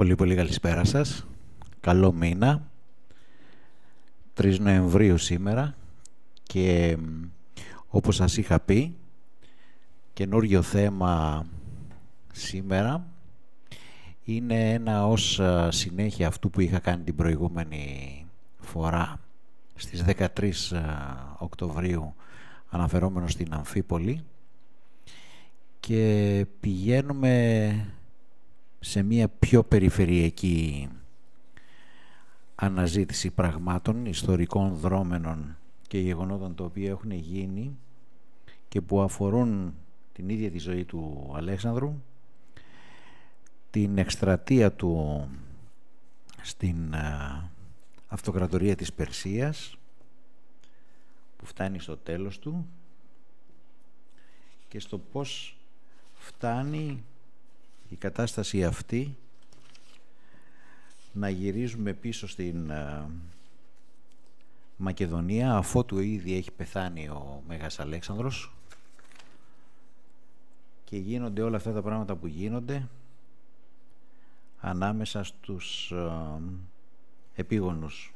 Πολύ πολύ καλησπέρα σας. Καλό μήνα. 3 Νοεμβρίου σήμερα και όπως σας είχα πει καινούργιο θέμα σήμερα είναι ένα ως ε, συνέχεια αυτού που είχα κάνει την προηγούμενη φορά στις 13 ε, Οκτωβρίου αναφερόμενο στην Αμφίπολη και πηγαίνουμε σε μια πιο περιφερειακή αναζήτηση πραγμάτων, ιστορικών δρόμενων και γεγονότων τα οποία έχουν γίνει και που αφορούν την ίδια τη ζωή του Αλέξανδρου, την εκστρατεία του στην αυτοκρατορία της Περσίας που φτάνει στο τέλος του και στο πώς φτάνει η κατάσταση αυτή να γυρίζουμε πίσω στην ε, Μακεδονία αφότου ήδη έχει πεθάνει ο Μέγας Αλέξανδρος και γίνονται όλα αυτά τα πράγματα που γίνονται ανάμεσα στους ε, επίγονους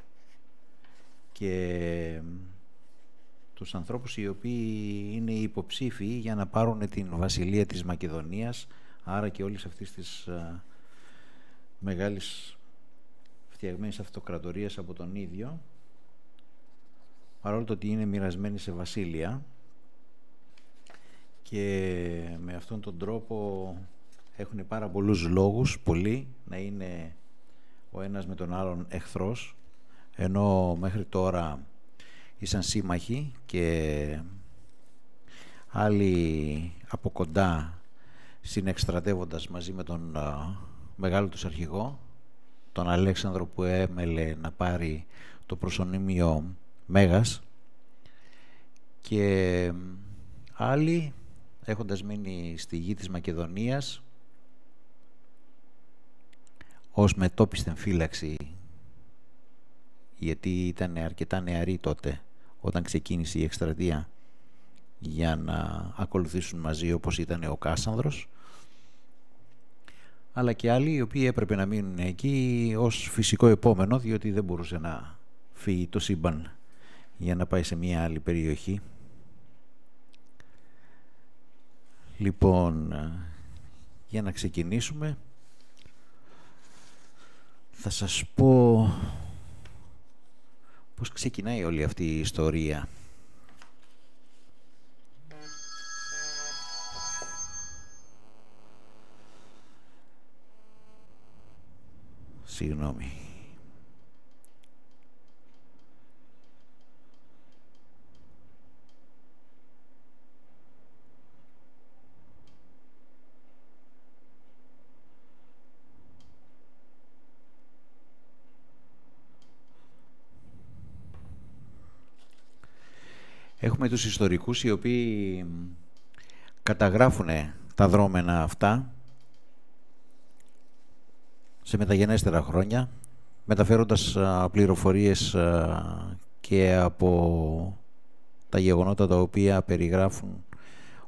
και ε, τους ανθρώπους οι οποίοι είναι υποψήφοι για να πάρουν την βασιλεία της Μακεδονίας άρα και όλες αυτές τις μεγάλες μεγάλης φτιαγμένης από τον ίδιο παρόλο το ότι είναι μοιρασμένη σε βασίλεια και με αυτόν τον τρόπο έχουν πάρα πολλούς λόγους, πολλοί, να είναι ο ένας με τον άλλον εχθρός, ενώ μέχρι τώρα ήσαν σύμμαχοι και άλλοι από κοντά συνεξτρατεύοντας μαζί με τον μεγάλο τους αρχηγό, τον Αλέξανδρο που έμελε να πάρει το προσωνύμιο Μέγας και άλλοι έχοντας μείνει στη γη της Μακεδονίας ως μετόπισθεν φύλαξη γιατί ήταν αρκετά νεαροί τότε όταν ξεκίνησε η εκστρατεία για να ακολουθήσουν μαζί όπως ήταν ο Κάσανδρος αλλά και άλλοι οι οποίοι έπρεπε να μείνουν εκεί ως φυσικό επόμενο διότι δεν μπορούσε να φύγει το σύμπαν για να πάει σε μια άλλη περιοχή. Λοιπόν, για να ξεκινήσουμε θα σας πω πώς ξεκινάει όλη αυτή η ιστορία. Συγγνώμη. Έχουμε τους ιστορικούς οι οποίοι καταγράφουν τα δρόμενα αυτά σε μεταγενέστερα χρόνια μεταφέροντας πληροφορίες και από τα γεγονότα τα οποία περιγράφουν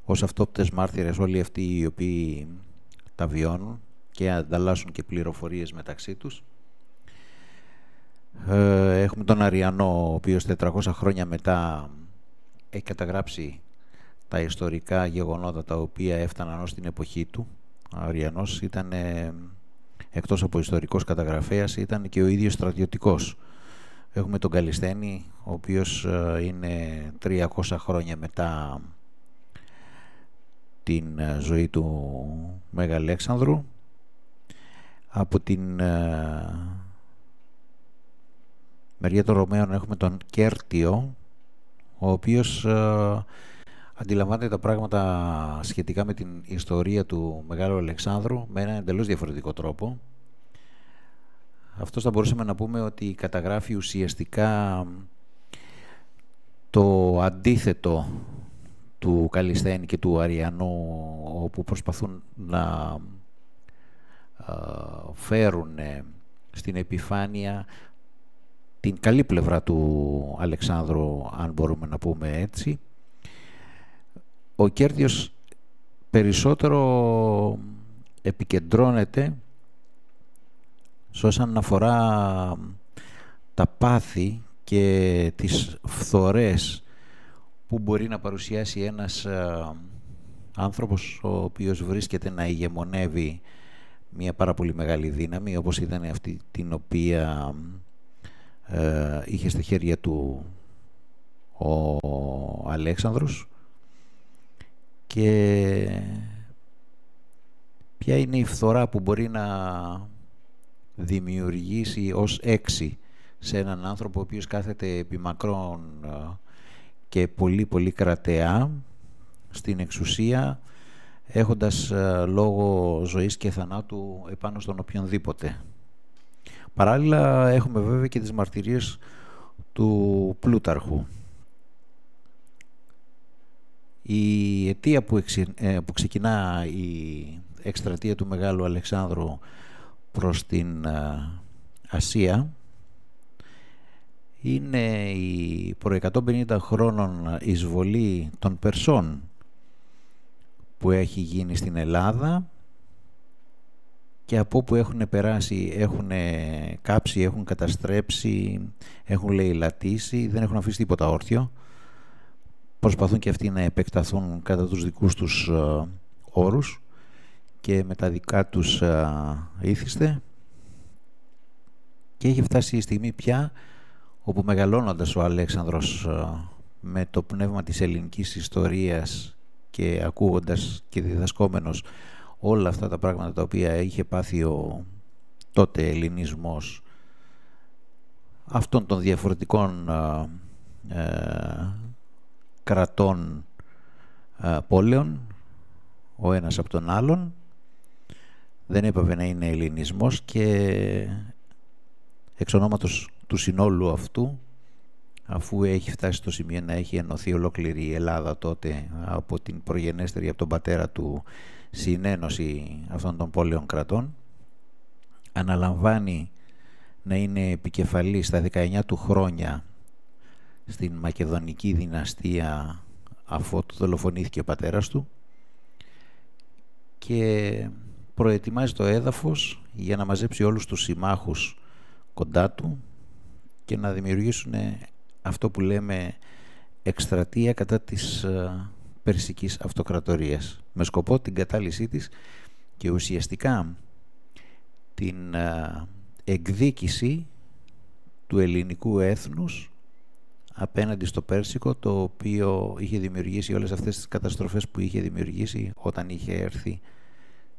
ως αυτόπτες μάρτυρες όλοι αυτοί οι οποίοι τα βιώνουν και ανταλλάσσουν και πληροφορίες μεταξύ τους. Ε, έχουμε τον Αριανό, ο οποίος 400 χρόνια μετά έχει καταγράψει τα ιστορικά γεγονότα τα οποία έφταναν ως την εποχή του. Ο Αριανός ήταν εκτός από ιστορικός καταγραφέας ήταν και ο ίδιος στρατιωτικός. Έχουμε τον Καλιστένη, ο οποίος ε, είναι 300 χρόνια μετά την ε, ζωή του Μέγα Αλέξανδρου από την ε, μεριά των Ρωμαίων έχουμε τον Κέρτιο ο οποίος αντιλαμβάνεται τα πράγματα σχετικά με την ιστορία του Μεγάλου Αλεξάνδρου με έναν εντελώς διαφορετικό τρόπο. Αυτός θα μπορούσαμε να πούμε ότι καταγράφει ουσιαστικά το αντίθετο του Καλισθένη και του Αριανού όπου προσπαθούν να φέρουν στην επιφάνεια την καλή πλευρά του Αλεξάνδρου αν μπορούμε να πούμε έτσι ο Κέρδιος περισσότερο επικεντρώνεται σε όσον αφορά τα πάθη και τις φθορές που μπορεί να παρουσιάσει ένας ε, άνθρωπος ο οποίος βρίσκεται να ηγεμονεύει μια πάρα πολύ μεγάλη δύναμη όπως ήταν αυτή την οποία ε, είχε στα χέρια του ο Αλέξανδρος και ποια είναι η φθορά που μπορεί να δημιουργήσει ως έξι σε έναν άνθρωπο ο οποίος κάθεται επιμακρών ε, και πολύ πολύ κρατεά στην εξουσία έχοντας ε, λόγο ζωής και θανάτου επάνω στον οποιονδήποτε. Παράλληλα έχουμε βέβαια και τις μαρτυρίες του Πλούταρχου. Η αιτία που, εξε, ε, ξεκινά η εκστρατεία του Μεγάλου Αλεξάνδρου προς την ε, Ασία είναι η προ 150 χρόνων εισβολή των Περσών που έχει γίνει στην Ελλάδα και από που έχουν περάσει, έχουν κάψει, έχουν καταστρέψει, έχουν λαιλατήσει, δεν έχουν αφήσει τίποτα όρθιο προσπαθούν και αυτοί να επεκταθούν κατά τους δικούς τους ε, όρους και με τα δικά τους ε, ήθιστε και έχει φτάσει η στιγμή πια όπου μεγαλώνοντας ο Αλέξανδρος ε, με το πνεύμα της ελληνικής ιστορίας και ακούγοντας και διδασκόμενος όλα αυτά τα πράγματα τα οποία είχε πάθει ο τότε ελληνισμός αυτών των διαφορετικών κρατών ε, πόλεων, ο ένας από τον άλλον. Δεν έπαβε να είναι ελληνισμός και εξ ονόματος του συνόλου αυτού, αφού έχει φτάσει στο σημείο να έχει ενωθεί ολόκληρη η Ελλάδα τότε από την προγενέστερη, από τον πατέρα του, συνένωση αυτών των πόλεων κρατών, αναλαμβάνει να είναι επικεφαλής στα 19 του χρόνια στην Μακεδονική δυναστεία αφού του δολοφονήθηκε ο πατέρας του και προετοιμάζει το έδαφος για να μαζέψει όλους τους συμμάχους κοντά του και να δημιουργήσουν αυτό που λέμε εκστρατεία κατά της ε, περσικής αυτοκρατορίας με σκοπό την κατάλυσή της και ουσιαστικά την ε, εκδίκηση του ελληνικού έθνους απέναντι στο Πέρσικο, το οποίο είχε δημιουργήσει όλες αυτές τις καταστροφές που είχε δημιουργήσει όταν είχε έρθει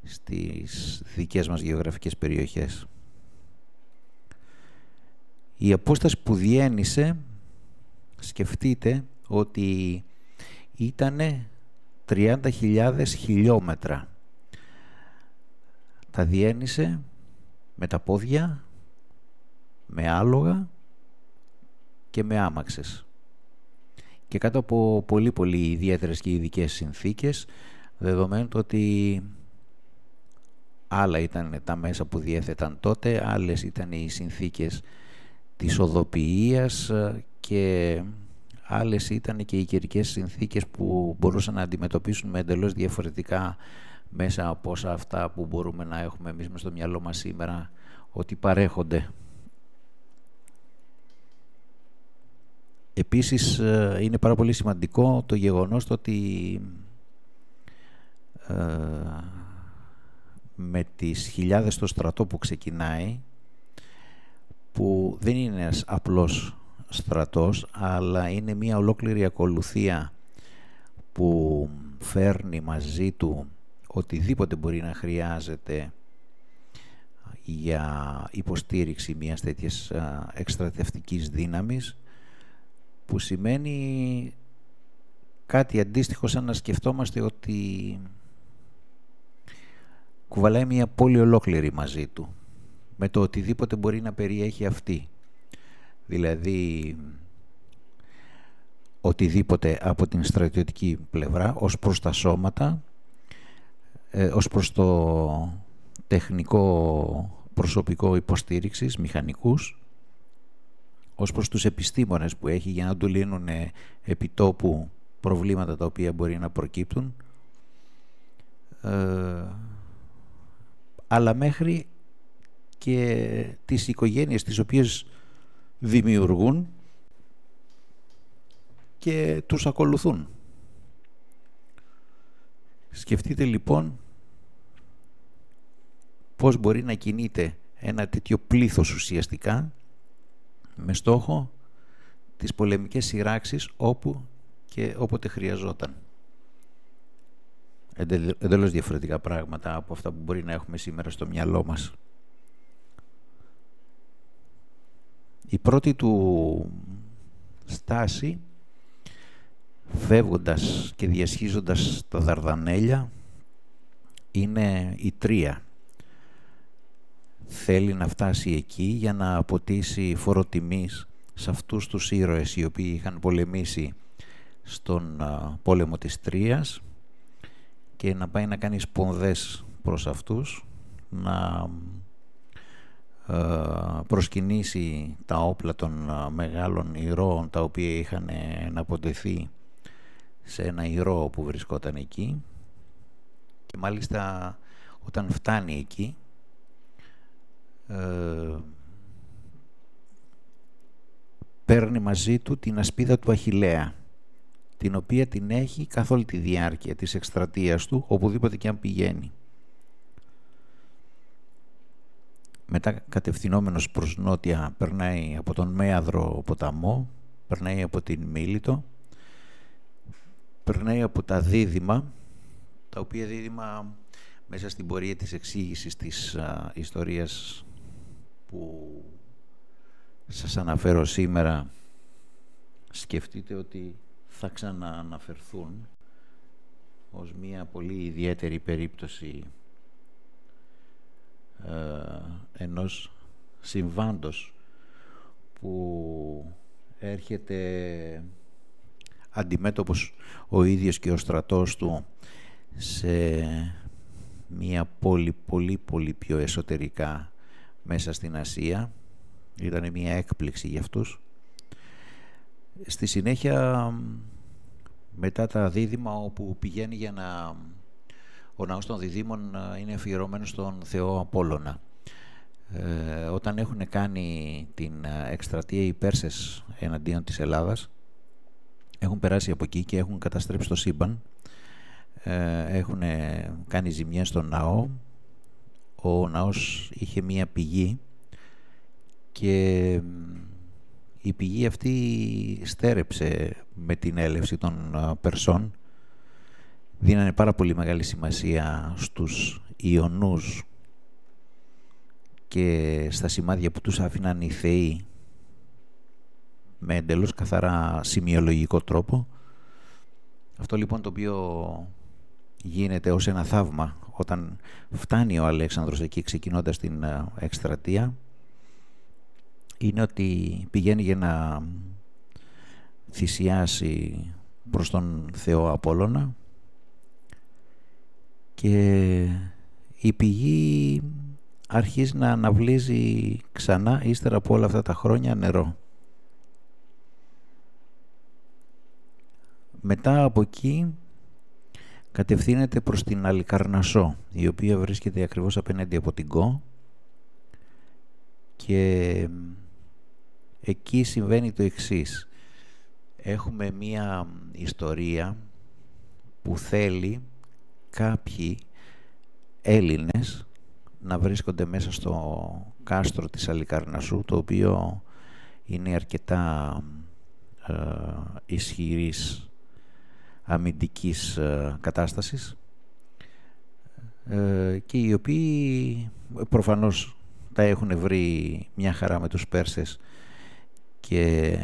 στις δικές μας γεωγραφικές περιοχές. Η απόσταση που διένυσε, σκεφτείτε ότι ήταν 30.000 χιλιόμετρα. Τα διένυσε με τα πόδια, με άλογα και με άμαξες. Και κάτω από πολύ πολύ ιδιαίτερες και ειδικές συνθήκες, δεδομένου το ότι άλλα ήταν τα μέσα που διέθεταν τότε, άλλες ήταν οι συνθήκες της οδοποιίας και άλλες ήταν και οι καιρικές συνθήκες που μπορούσαν να αντιμετωπίσουν με εντελώς διαφορετικά μέσα από όσα αυτά που μπορούμε να έχουμε εμείς μες στο μυαλό μας σήμερα ότι παρέχονται. Επίσης ε, είναι πάρα πολύ σημαντικό το γεγονός ότι ε, με τις χιλιάδες το στρατό που ξεκινάει που δεν είναι απλός στρατός αλλά είναι μια ολόκληρη ακολουθία που φέρνει μαζί του οτιδήποτε μπορεί να χρειάζεται για υποστήριξη μιας τέτοιας ε, εκστρατευτικής δύναμης που σημαίνει κάτι αντίστοιχο σαν να σκεφτόμαστε ότι κουβαλάει μια πόλη ολόκληρη μαζί του με το οτιδήποτε μπορεί να περιέχει αυτή. Δηλαδή οτιδήποτε από την στρατιωτική πλευρά ως προς τα σώματα, ε, ως προς το τεχνικό προσωπικό υποστήριξης, μηχανικούς, ως προς τους επιστήμονες που έχει για να του λύνουν ε, επιτόπου προβλήματα τα οποία μπορεί να προκύπτουν ε, αλλά μέχρι και τις οικογένειες τις οποίες δημιουργούν και τους ακολουθούν. Σκεφτείτε λοιπόν πώς μπορεί να κινείται ένα τέτοιο πλήθος ουσιαστικά με στόχο τις πολεμικές σειράξεις όπου και όποτε χρειαζόταν. Εντελώς διαφορετικά πράγματα από αυτά που μπορεί να έχουμε σήμερα στο μυαλό μας. Η πρώτη του στάση, φεύγοντας και διασχίζοντας τα Δαρδανέλια, είναι η τρία θέλει να φτάσει εκεί για να αποτίσει φοροτιμής σε αυτούς τους ήρωες οι οποίοι είχαν πολεμήσει στον πόλεμο της Τρίας και να πάει να κάνει σπονδές προς αυτούς, να προσκυνήσει τα όπλα των μεγάλων ηρώων τα οποία είχαν ε, αποτεθεί σε ένα ηρώο που βρισκόταν εκεί και μάλιστα όταν φτάνει εκεί ε, παίρνει μαζί του την ασπίδα του Αχιλέα την οποία την έχει καθ' όλη τη διάρκεια της εκστρατείας του οπουδήποτε και αν πηγαίνει. Μετά κατευθυνόμενος προς νότια περνάει από τον Μέαδρο ποταμό, περνάει από την Μίλητο, περνάει από τα δίδυμα, τα οποία δίδυμα μέσα στην πορεία της εξήγησης της ιστορίας που σας αναφέρω σήμερα σκεφτείτε ότι θα ξανααναφερθούν ως μία πολύ ιδιαίτερη περίπτωση ε, ενός συμβάντος που έρχεται αντιμέτωπος ο ίδιος και ο στρατός του σε μία πόλη πολύ πολύ πιο εσωτερικά μέσα στην Ασία. Ήταν μια έκπληξη για αυτούς. Στη συνέχεια, μετά τα δίδυμα όπου πηγαίνει για να... Ο ναός των διδήμων ε, είναι αφιερωμένος στον Θεό Απόλλωνα. Ε, όταν έχουν κάνει την ε, εκστρατεία οι Πέρσες εναντίον της Ελλάδας, έχουν περάσει από εκεί και έχουν καταστρέψει το σύμπαν, ε, έχουν κάνει ζημιές στον ναό, ο ναός είχε μία πηγή και η πηγή αυτή στέρεψε με την έλευση των Περσών. Δίνανε πάρα πολύ μεγάλη σημασία στους Ιωνούς και στα σημάδια που τους άφηναν οι θεοί με εντελώς καθαρά σημειολογικό τρόπο. Αυτό λοιπόν το οποίο γίνεται ως ένα θαύμα όταν φτάνει ο Αλέξανδρος εκεί ξεκινώντας την ε, εκστρατεία είναι ότι πηγαίνει για να θυσιάσει προς τον Θεό Απόλλωνα και η πηγή αρχίζει να αναβλύζει ξανά ύστερα από όλα αυτά τα χρόνια νερό. Μετά από εκεί κατευθύνεται προς την Αλικαρνασό, η οποία βρίσκεται ακριβώς απέναντι από την Κο και εκεί συμβαίνει το εξής. Έχουμε μία ιστορία που θέλει κάποιοι Έλληνες να βρίσκονται μέσα στο κάστρο της Αλικαρνασού, το οποίο είναι αρκετά ε, ισχυρής αμυντικής ε, κατάστασης ε, και οι οποίοι ε, προφανώς τα έχουν βρει μια χαρά με τους Πέρσες και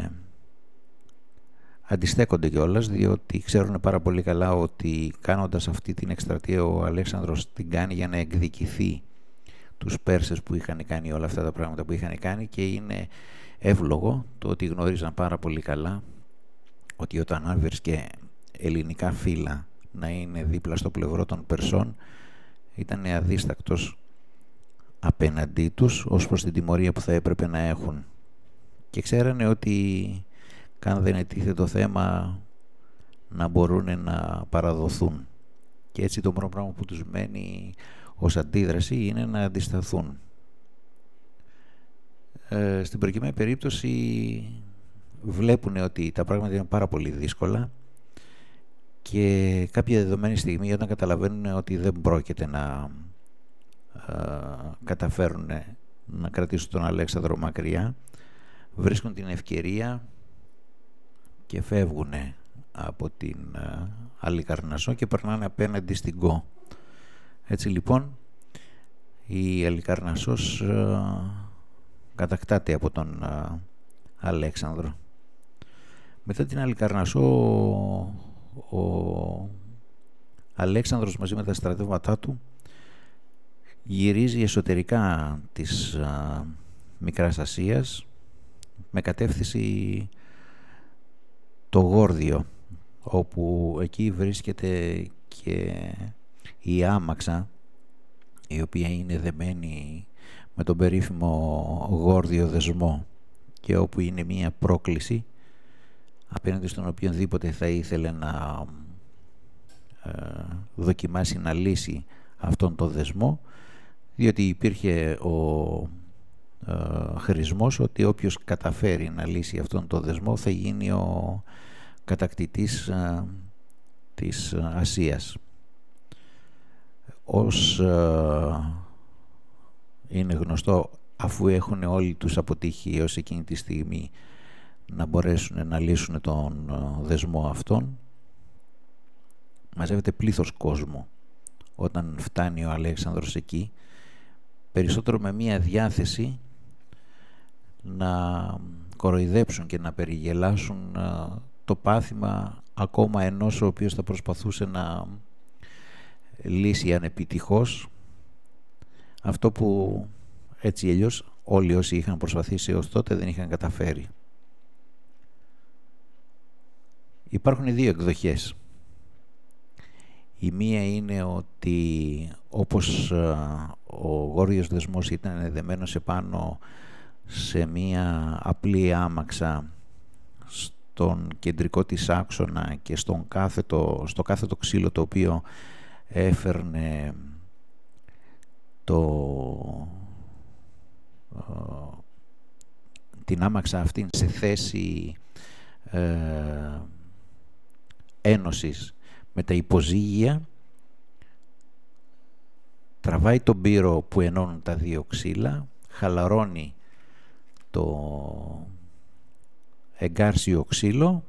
αντιστέκονται κιόλας, διότι ξέρουν πάρα πολύ καλά ότι κάνοντας αυτή την εκστρατεία ο Αλέξανδρος την κάνει για να εκδικηθεί τους Πέρσες που είχαν κάνει όλα αυτά τα πράγματα που είχαν κάνει και είναι εύλογο το ότι γνωρίζαν πάρα πολύ καλά ότι όταν και ελληνικά φύλλα να είναι δίπλα στο πλευρό των Περσών ήταν αδίστακτος απέναντί τους ως προς την τιμωρία που θα έπρεπε να έχουν. Και ξέρανε ότι καν δεν ετίθεται το θέμα να μπορούν να παραδοθούν. Και έτσι το μόνο πράγμα που τους μένει ως αντίδραση είναι να αντισταθούν. Ε, στην προκειμένη περίπτωση βλέπουν ότι τα πράγματα είναι πάρα πολύ δύσκολα και κάποια δεδομένη στιγμή όταν καταλαβαίνουν ότι δεν πρόκειται να ε, καταφέρουν να κρατήσουν τον Αλέξανδρο μακριά βρίσκουν την ευκαιρία και φεύγουν από την Αλικαρνασό ε, και περνάνε απέναντι στην Κο. Έτσι λοιπόν η Αλικαρνασός ε, κατακτάται από τον Αλέξανδρο. Μετά την Αλικαρνασό ο Αλέξανδρος μαζί με τα στρατεύματά του γυρίζει εσωτερικά της α, Μικράς Ασίας με κατεύθυνση το Γόρδιο όπου εκεί βρίσκεται και η άμαξα η οποία είναι δεμένη με τον περίφημο γόρδιο δεσμό και όπου είναι μία πρόκληση απέναντι στον οποιονδήποτε θα ήθελε να ε, δοκιμάσει να λύσει αυτόν τον δεσμό διότι υπήρχε ο ε, χρησμός ότι όποιος καταφέρει να λύσει αυτόν τον δεσμό θα γίνει ο κατακτητής ε, της Ασίας. Ως ε, είναι γνωστό αφού έχουν όλοι τους αποτύχει ως εκείνη τη στιγμή να μπορέσουν να λύσουν τον ε, δεσμό αυτόν μαζεύεται πλήθος κόσμο όταν φτάνει ο Αλέξανδρος εκεί περισσότερο με μία διάθεση να κοροϊδέψουν και να περιγελάσουν ε, το πάθημα ακόμα ενός ο οποίος θα προσπαθούσε να λύσει ανεπιτυχώς αυτό που έτσι αλλιώς όλοι όσοι είχαν προσπαθήσει ως τότε δεν είχαν καταφέρει. Υπάρχουν δύο εκδοχές. Η μία είναι ότι όπως ε, ο γόριος δεσμός ήταν δεμένος επάνω σε μία απλή άμαξα στον κεντρικό της άξονα και στον κάθετο, στο κάθετο ξύλο το οποίο έφερνε το, ε, την άμαξα αυτήν σε θέση ε, ένωσης με τα υποζύγια τραβάει τον πύρο που ενώνουν τα δύο ξύλα, χαλαρώνει το εγκάρσιο ξύλο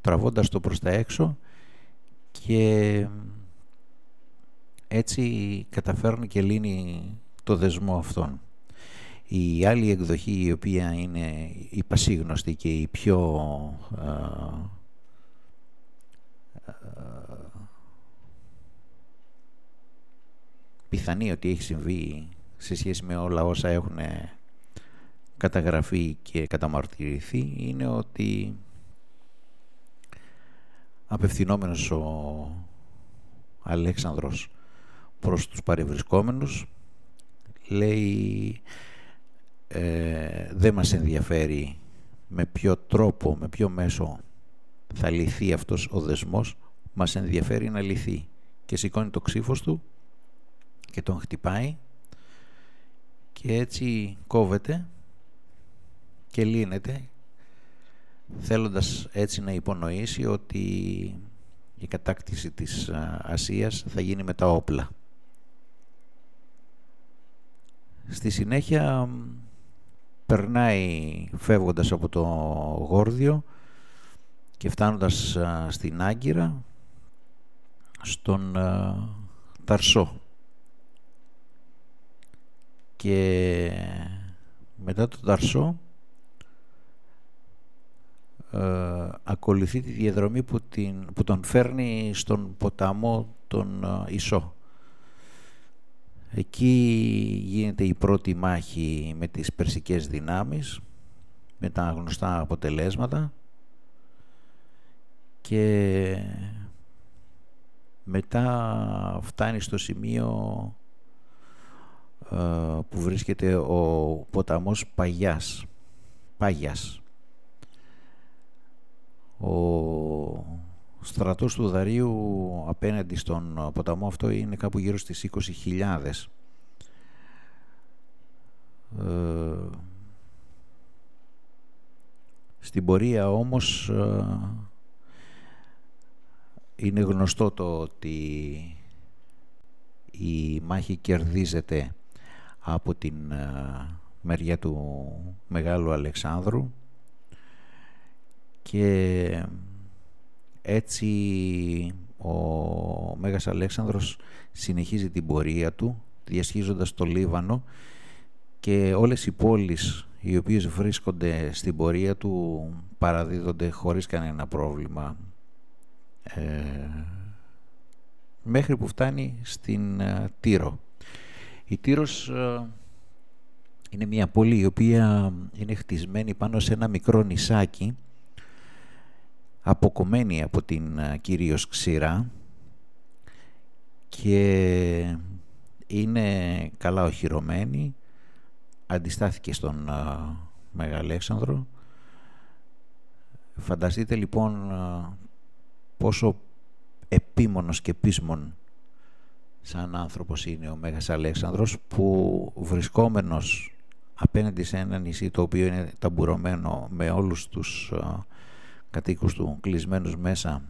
τραβώντας το προς τα έξω και έτσι καταφέρνει και λύνει το δεσμό αυτόν. Η άλλη εκδοχή η οποία είναι η πασίγνωστη και η πιο ε, πιθανή ότι έχει συμβεί σε σχέση με όλα όσα έχουν καταγραφεί και καταμαρτυρηθεί είναι ότι απευθυνόμενος ο Αλέξανδρος προς τους παρευρισκόμενους λέει ε, δεν μας ενδιαφέρει με ποιο τρόπο, με ποιο μέσο θα λυθεί αυτός ο δεσμός μας ενδιαφέρει να λυθεί και σηκώνει το ξύφος του και τον χτυπάει και έτσι κόβεται και λύνεται θέλοντας έτσι να υπονοήσει ότι η κατάκτηση της Ασίας θα γίνει με τα όπλα. Στη συνέχεια περνάει φεύγοντας από το Γόρδιο και φτάνοντας στην Άγκυρα στον ε, Ταρσό και μετά τον Ταρσό ε, ακολουθεί τη διαδρομή που, που τον φέρνει στον ποταμό τον ε, Ισό. Εκεί γίνεται η πρώτη μάχη με τις περσικές δυνάμεις με τα γνωστά αποτελέσματα και μετά φτάνει στο σημείο ε, που βρίσκεται ο ποταμός Παγιάς. Πάγιας. Ο στρατός του Δαρίου απέναντι στον ποταμό αυτό είναι κάπου γύρω στις 20.000. Ε, στην πορεία όμως ε, είναι γνωστό το ότι η μάχη κερδίζεται από την ε, μεριά του Μεγάλου Αλεξάνδρου και έτσι ο Μέγας Αλέξανδρος συνεχίζει την πορεία του διασχίζοντας το Λίβανο και όλες οι πόλεις οι οποίες βρίσκονται στην πορεία του παραδίδονται χωρίς κανένα πρόβλημα ε, μέχρι που φτάνει στην ε, Τύρο. Η Τύρος ε, είναι μια πόλη η οποία είναι χτισμένη πάνω σε ένα μικρό νησάκι αποκομμένη από την κυρίως ξηρά και είναι καλά οχυρωμένη αντιστάθηκε στον Μεγαλέξανδρο φανταστείτε λοιπόν πόσο επίμονος και πίσμον σαν άνθρωπος είναι ο Μέγας Αλέξανδρος που βρισκόμενος απέναντι σε ένα νησί το οποίο είναι ταμπουρωμένο με όλους τους ε, κατοίκους του κλεισμένους μέσα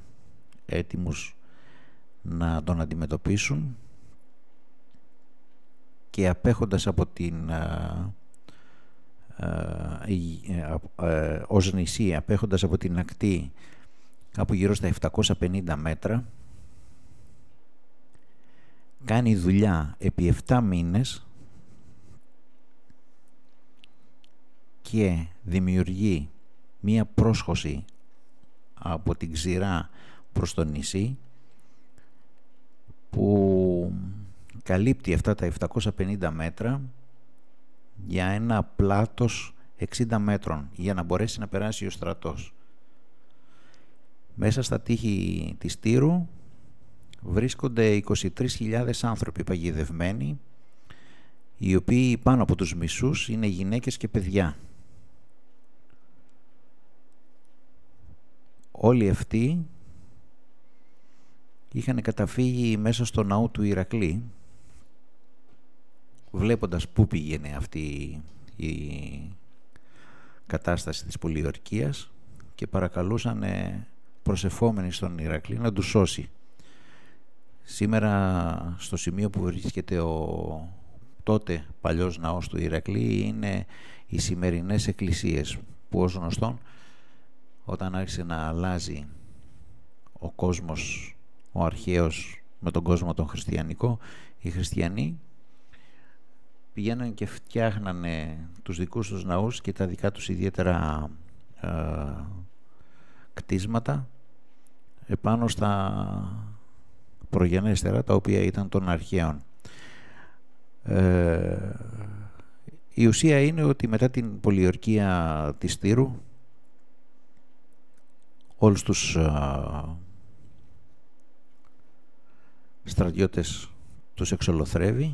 έτοιμους να τον αντιμετωπίσουν και απέχοντας από την ε, ε, ως νησί, απέχοντας από την ακτή κάπου γύρω στα 750 μέτρα, κάνει δουλειά επί 7 μήνες και δημιουργεί μία πρόσχωση από την ξηρά προς το νησί που καλύπτει αυτά τα 750 μέτρα για ένα πλάτος 60 μέτρων για να μπορέσει να περάσει ο στρατός. Μέσα στα τείχη της Τύρου βρίσκονται 23.000 άνθρωποι παγιδευμένοι, οι οποίοι πάνω από τους μισούς είναι γυναίκες και παιδιά. Όλοι αυτοί είχαν καταφύγει μέσα στο ναό του Ηρακλή, βλέποντας πού πήγαινε αυτή η κατάσταση της πολιορκίας και παρακαλούσαν προσεφόμενοι στον Ηρακλή να του σώσει. Σήμερα στο σημείο που βρίσκεται ο τότε παλιός ναός του Ηρακλή είναι οι σημερινές εκκλησίες που ως γνωστόν όταν άρχισε να αλλάζει ο κόσμος ο αρχαίος με τον κόσμο τον χριστιανικό οι χριστιανοί πηγαίναν και φτιάχνανε τους δικούς τους ναούς και τα δικά τους ιδιαίτερα ε, κτίσματα επάνω στα προγενέστερα τα οποία ήταν των αρχαίων. Ε, η ουσία είναι ότι μετά την πολιορκία της Τύρου όλους τους α, ε, στρατιώτες τους εξολοθρεύει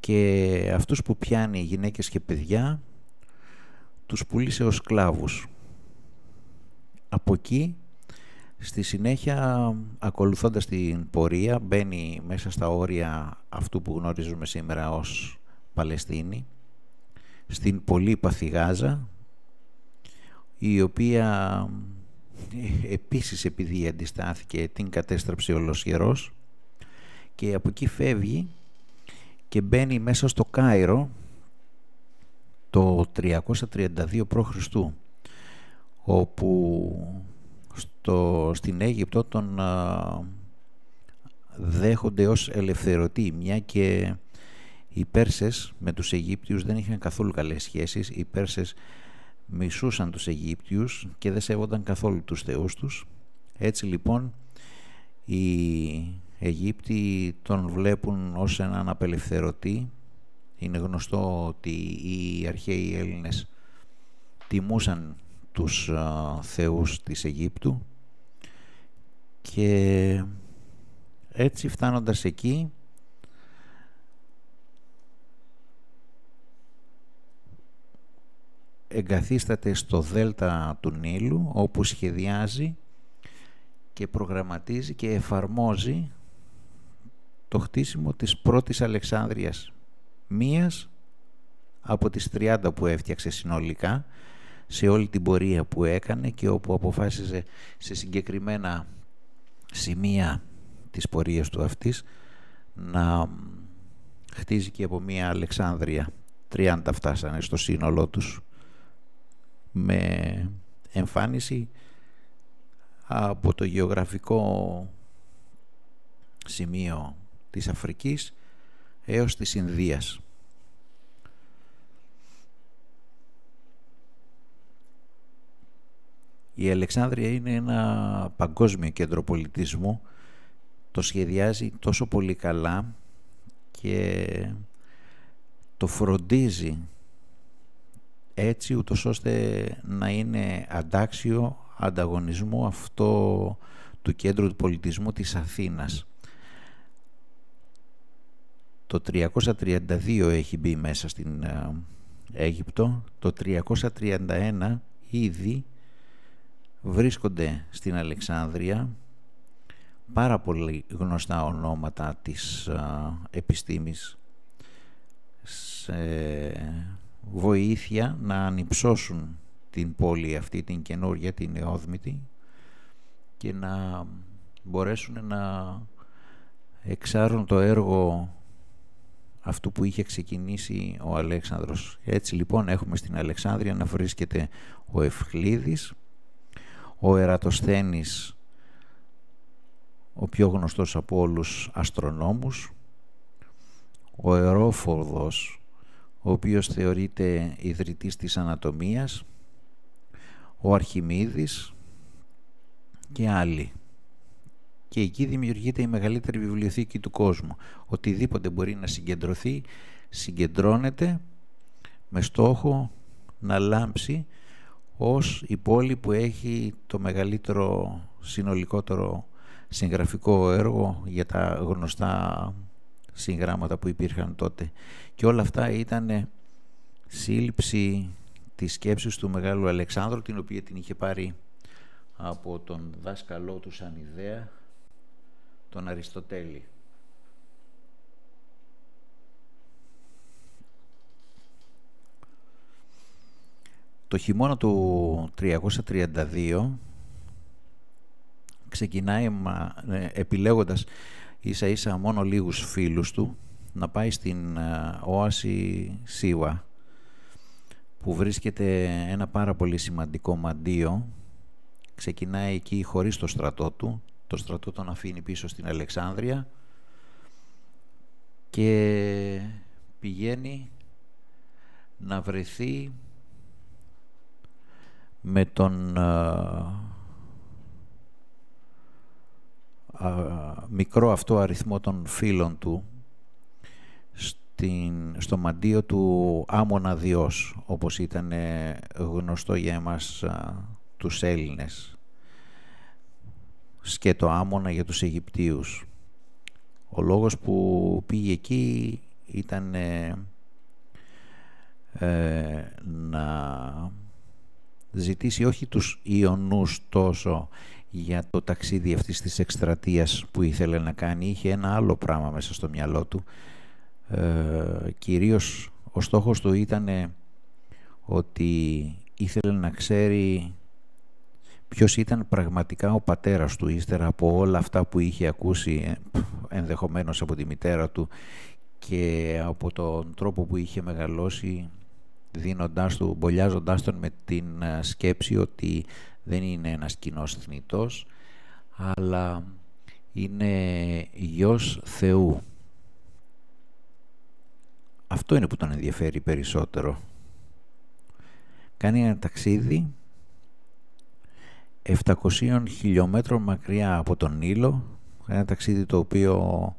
και αυτούς που πιάνει γυναίκες και παιδιά τους πουλήσε ως σκλάβους. Από εκεί Στη συνέχεια, ακολουθώντας την πορεία, μπαίνει μέσα στα όρια αυτού που γνωρίζουμε σήμερα ως Παλαιστίνη, στην πολύπαθη Γάζα, η οποία επίσης επειδή αντιστάθηκε την κατέστρεψε ολοσχερός και από εκεί φεύγει και μπαίνει μέσα στο Κάιρο το 332 π.Χ. όπου στο, στην Αίγυπτο τον δέχονται ως ελευθερωτή μια και οι Πέρσες με τους Αιγύπτιους δεν είχαν καθόλου καλές σχέσεις οι Πέρσες μισούσαν τους Αιγύπτιους και δεν σέβονταν καθόλου τους θεούς τους έτσι λοιπόν οι Αιγύπτιοι τον βλέπουν ως έναν απελευθερωτή είναι γνωστό ότι οι αρχαίοι Έλληνες τιμούσαν τους θεούς της Αιγύπτου και έτσι φτάνοντας εκεί εγκαθίσταται στο δέλτα του Νείλου όπου σχεδιάζει και προγραμματίζει και εφαρμόζει το χτίσιμο της πρώτης Αλεξάνδρειας μίας από τις 30 που έφτιαξε συνολικά σε όλη την πορεία που έκανε και όπου αποφάσιζε σε συγκεκριμένα σημεία της πορείας του αυτής να χτίζει και από μία Αλεξάνδρεια. 30 φτάσανε στο σύνολό τους με εμφάνιση από το γεωγραφικό σημείο της Αφρικής έως της Ινδίας. Η Αλεξάνδρεια είναι ένα παγκόσμιο κέντρο πολιτισμού. Το σχεδιάζει τόσο πολύ καλά και το φροντίζει έτσι ούτως ώστε να είναι αντάξιο ανταγωνισμού αυτό του κέντρου πολιτισμού της Αθήνας. Το 332 έχει μπει μέσα στην ε, Αίγυπτο, το 331 ήδη βρίσκονται στην Αλεξάνδρεια πάρα πολύ γνωστά ονόματα της επιστήμης σε βοήθεια να ανυψώσουν την πόλη αυτή, την καινούργια, την νεόδμητη και να μπορέσουν να εξάρουν το έργο αυτού που είχε ξεκινήσει ο Αλέξανδρος. Έτσι λοιπόν έχουμε στην Αλεξάνδρεια να βρίσκεται ο Ευχλίδης ο Ερατοσθένης, ο πιο γνωστός από όλους αστρονόμους, ο Ερόφορδος, ο οποίος θεωρείται ιδρυτής της ανατομίας, ο Αρχιμίδης και άλλοι. Και εκεί δημιουργείται η μεγαλύτερη βιβλιοθήκη του κόσμου. Οτιδήποτε μπορεί να συγκεντρωθεί, συγκεντρώνεται με στόχο να λάμψει ως η πόλη που έχει το μεγαλύτερο συνολικότερο συγγραφικό έργο για τα γνωστά συγγράμματα που υπήρχαν τότε. Και όλα αυτά ήταν σύλληψη της σκέψης του Μεγάλου Αλεξάνδρου, την οποία την είχε πάρει από τον δάσκαλό του σαν ιδέα, τον Αριστοτέλη. Το χειμώνα του 332 ξεκινάει ε, επιλέγοντας ίσα ίσα μόνο λίγους φίλους του να πάει στην ε, όαση Σίβα που βρίσκεται ένα πάρα πολύ σημαντικό μαντίο ξεκινάει εκεί χωρίς το στρατό του το στρατό τον αφήνει πίσω στην Αλεξάνδρεια και πηγαίνει να βρεθεί με τον ε, μικρό αυτό αριθμό των φίλων του στην, στο μαντίο του Άμονα Διός, όπως ήταν ε, γνωστό για εμάς α, ε, τους Έλληνες σκέτο Άμονα για τους Αιγυπτίους. Ο λόγος που πήγε εκεί ήταν να ζητήσει όχι τους Ιωνούς τόσο για το ταξίδι αυτής της εκστρατείας που ήθελε να κάνει. Είχε ένα άλλο πράγμα μέσα στο μυαλό του. Ε, κυρίως ο στόχος του ήταν ότι ήθελε να ξέρει ποιος ήταν πραγματικά ο πατέρας του ύστερα από όλα αυτά που είχε ακούσει ε, ενδεχομένως από τη μητέρα του και από τον τρόπο που είχε μεγαλώσει δίνοντάς του, μπολιάζοντάς τον με την ε, σκέψη ότι δεν είναι ένας κοινός θνητός, αλλά είναι γιος Θεού. Αυτό είναι που τον ενδιαφέρει περισσότερο. Κάνει ένα ταξίδι 700 χιλιόμετρων μακριά από τον Νίλο, ένα ταξίδι το οποίο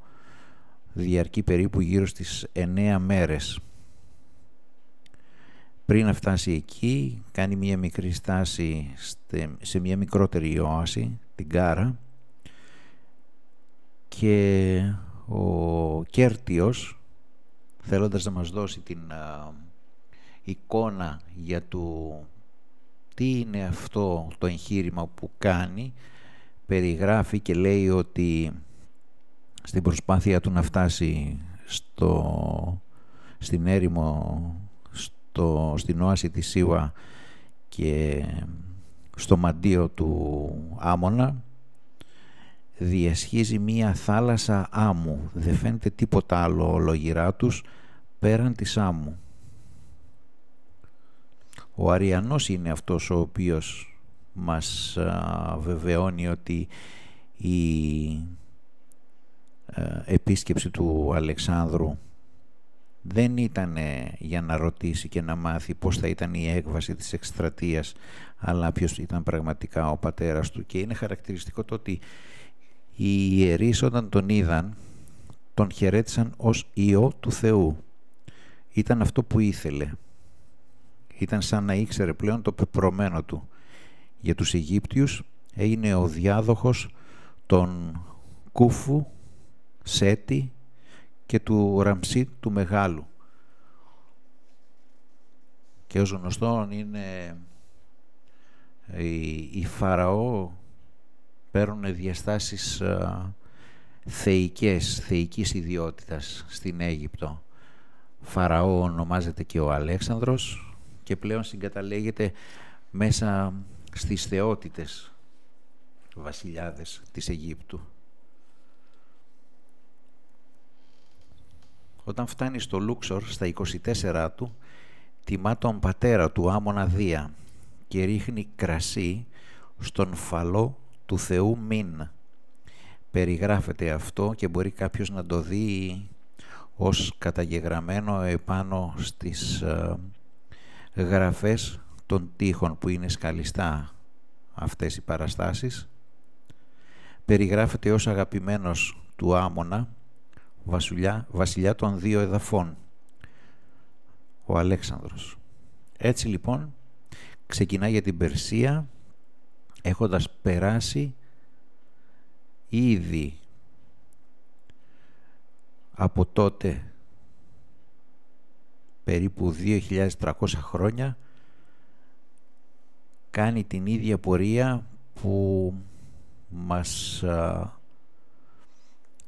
διαρκεί περίπου γύρω στις 9 μέρες. Πριν να φτάσει εκεί κάνει μια μικρή στάση σε μια μικρότερη όαση, την Κάρα και ο Κέρτιος θέλοντας να μας δώσει την εικόνα για το τι είναι αυτό το εγχείρημα που κάνει περιγράφει και λέει ότι στην προσπάθεια του να φτάσει στο, στην έρημο στο, στην όαση της Σίουα και στο μαντίο του άμωνα διασχίζει μία θάλασσα άμμου. Δεν φαίνεται τίποτα άλλο ολογυρά τους πέραν της άμμου. Ο Αριανός είναι αυτός ο οποίος μας βεβαιώνει ότι η επίσκεψη του Αλεξάνδρου δεν ήταν για να ρωτήσει και να μάθει πώς θα ήταν η έκβαση της εκστρατείας, αλλά ποιος ήταν πραγματικά ο πατέρας του. Και είναι χαρακτηριστικό το ότι οι ιερείς όταν τον είδαν, τον χαιρέτησαν ως Υιό του Θεού. Ήταν αυτό που ήθελε. Ήταν σαν να ήξερε πλέον το πεπρωμένο του. Για τους Αιγύπτιους έγινε ο διάδοχος των Κούφου, Σέτη και του Ραμψή του Μεγάλου. Και ως γνωστόν είναι οι ε, Φαραώ παίρνουν διαστάσεις ε, θεϊκές, θεϊκής ιδιότητας στην Αίγυπτο. Φαραώ ονομάζεται και ο Αλέξανδρος και πλέον συγκαταλέγεται μέσα στις θεότητες βασιλιάδες της Αιγύπτου. Όταν φτάνει στο Λούξορ στα 24 του, τιμά τον πατέρα του Άμονα Δία και ρίχνει κρασί στον φαλό του Θεού μίν Περιγράφεται αυτό και μπορεί κάποιος να το δει ως καταγεγραμμένο επάνω στις ε, γραφές των τείχων που είναι σκαλιστά αυτές οι παραστάσεις. Περιγράφεται ως αγαπημένος του Άμονα βασιλιά, των δύο εδαφών, ο Αλέξανδρος. Έτσι λοιπόν ξεκινά για την Περσία έχοντας περάσει ήδη από τότε περίπου 2.300 χρόνια κάνει την ίδια πορεία που μας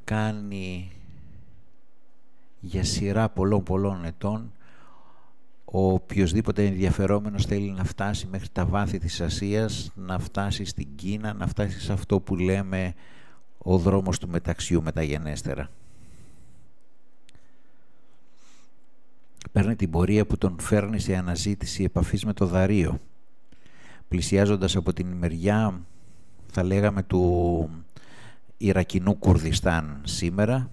κάνει για σειρά πολλών πολλών ετών ο οποιοδήποτε ενδιαφερόμενος θέλει να φτάσει μέχρι τα βάθη της Ασίας, να φτάσει στην Κίνα, να φτάσει σε αυτό που λέμε ο δρόμος του μεταξιού μεταγενέστερα. Παίρνει την πορεία που τον φέρνει σε αναζήτηση επαφής με το δαρείο. Πλησιάζοντας από την μεριά, θα λέγαμε, του Ιρακινού Κουρδιστάν σήμερα,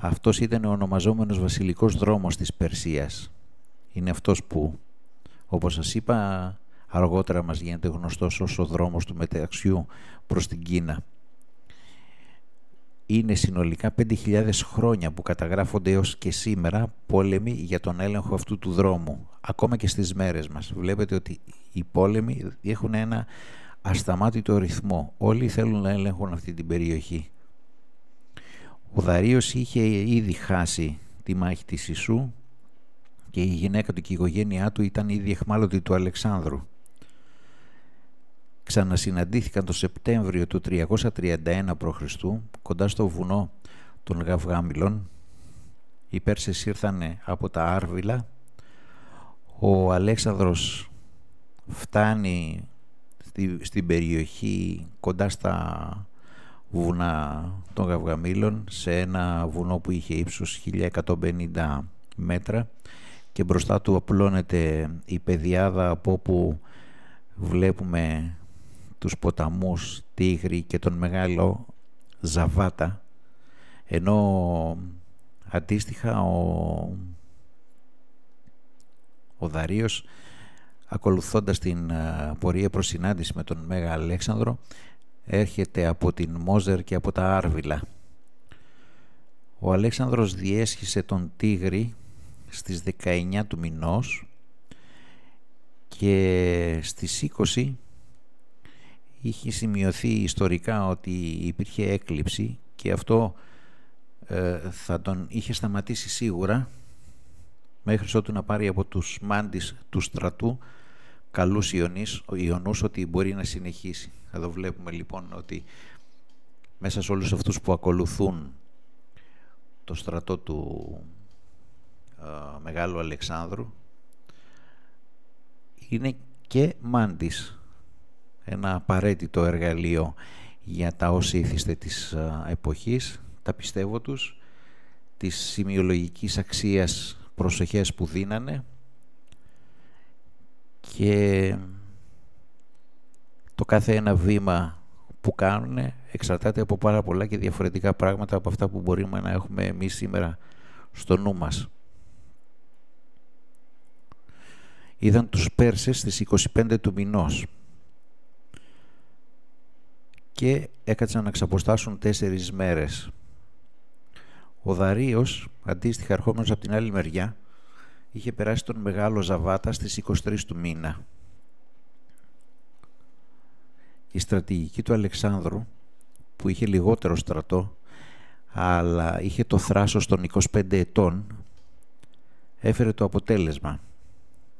αυτός ήταν ο ονομαζόμενος βασιλικός δρόμος της Περσίας. Είναι αυτός που, όπως σας είπα, αργότερα μας γίνεται γνωστός ως ο δρόμος του μεταξιού προς την Κίνα. Είναι συνολικά 5.000 χρόνια που καταγράφονται έως και σήμερα πόλεμοι για τον έλεγχο αυτού του δρόμου, ακόμα και στις μέρες μας. Βλέπετε ότι οι πόλεμοι έχουν ένα ασταμάτητο ρυθμό. Όλοι θέλουν να έλεγχουν αυτή την περιοχή. Ο Δαρίος είχε ήδη χάσει τη μάχη της Ισού και η γυναίκα του και η οικογένειά του ήταν ήδη εχμάλωτη του Αλεξάνδρου. Ξανασυναντήθηκαν το Σεπτέμβριο του 331 π.Χ. κοντά στο βουνό των Γαυγάμιλων. Οι Πέρσες ήρθαν από τα Άρβιλα. Ο Αλέξανδρος φτάνει στην περιοχή κοντά στα βουνά των Γαυγαμήλων σε ένα βουνό που είχε ύψος 1150 μέτρα και μπροστά του απλώνεται η πεδιάδα από όπου βλέπουμε τους ποταμούς Τίγρη και τον μεγάλο Ζαβάτα ενώ αντίστοιχα ο, ο Δαρίος ακολουθώντας την ε, πορεία προς με τον Μέγα Αλέξανδρο έρχεται από την Μόζερ και από τα Άρβιλα. Ο Αλέξανδρος διέσχισε τον Τίγρη στις 19 του μηνός και στις 20 είχε σημειωθεί ιστορικά ότι υπήρχε έκλειψη και αυτό ε, θα τον είχε σταματήσει σίγουρα μέχρι ότου να πάρει από τους μάντις του στρατού καλούς ιονείς, ιονούς ότι μπορεί να συνεχίσει. Εδώ βλέπουμε λοιπόν ότι μέσα σε όλους αυτούς που ακολουθούν το στρατό του Μεγάλου Αλεξάνδρου είναι και μάντης, ένα απαραίτητο εργαλείο για τα όσοι ήθιστε της εποχής, τα πιστεύω τους, της σημειολογικής αξίας προσοχές που δίνανε και το κάθε ένα βήμα που κάνουν εξαρτάται από πάρα πολλά και διαφορετικά πράγματα από αυτά που μπορούμε να έχουμε εμείς σήμερα στο νου μας. Είδαν τους Πέρσες στις 25 του μηνός και έκατσαν να ξαποστάσουν τέσσερις μέρες. Ο Δαρίος, αντίστοιχα ερχόμενος από την άλλη μεριά, είχε περάσει τον μεγάλο Ζαβάτα στις 23 του μήνα. Η στρατηγική του Αλεξάνδρου, που είχε λιγότερο στρατό, αλλά είχε το θράσος των 25 ετών, έφερε το αποτέλεσμα.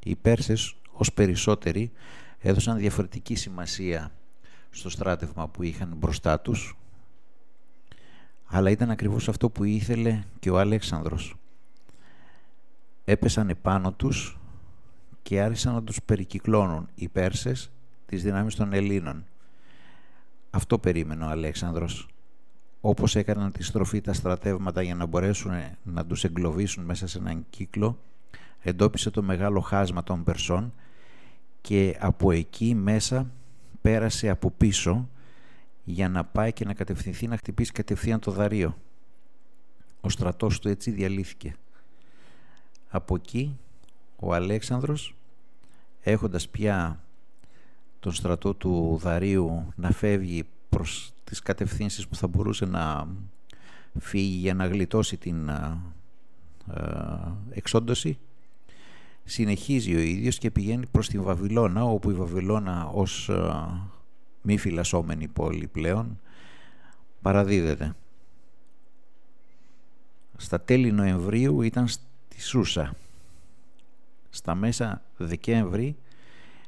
Οι Πέρσες, ως περισσότεροι, έδωσαν διαφορετική σημασία στο στράτευμα που είχαν μπροστά τους, αλλά ήταν ακριβώς αυτό που ήθελε και ο Αλέξανδρος έπεσαν επάνω τους και άρχισαν να τους περικυκλώνουν οι Πέρσες τις δυνάμεις των Ελλήνων. Αυτό περίμενε ο Αλέξανδρος. Όπως έκαναν τη στροφή τα στρατεύματα για να μπορέσουν να τους εγκλωβίσουν μέσα σε έναν κύκλο, εντόπισε το μεγάλο χάσμα των Περσών και από εκεί μέσα πέρασε από πίσω για να πάει και να κατευθυνθεί να χτυπήσει κατευθείαν το δαρείο. Ο στρατός του έτσι διαλύθηκε. Από εκεί ο Αλέξανδρος έχοντας πια τον στρατό του Δαρίου να φεύγει προς τις κατευθύνσεις που θα μπορούσε να φύγει για να γλιτώσει την ε, ε, εξόντωση συνεχίζει ο ίδιος και πηγαίνει προς την Βαβυλώνα όπου η Βαβυλώνα ως ε, μη φυλασσόμενη πόλη πλέον παραδίδεται. Στα τέλη Νοεμβρίου ήταν Σούσα. Στα μέσα Δεκέμβρη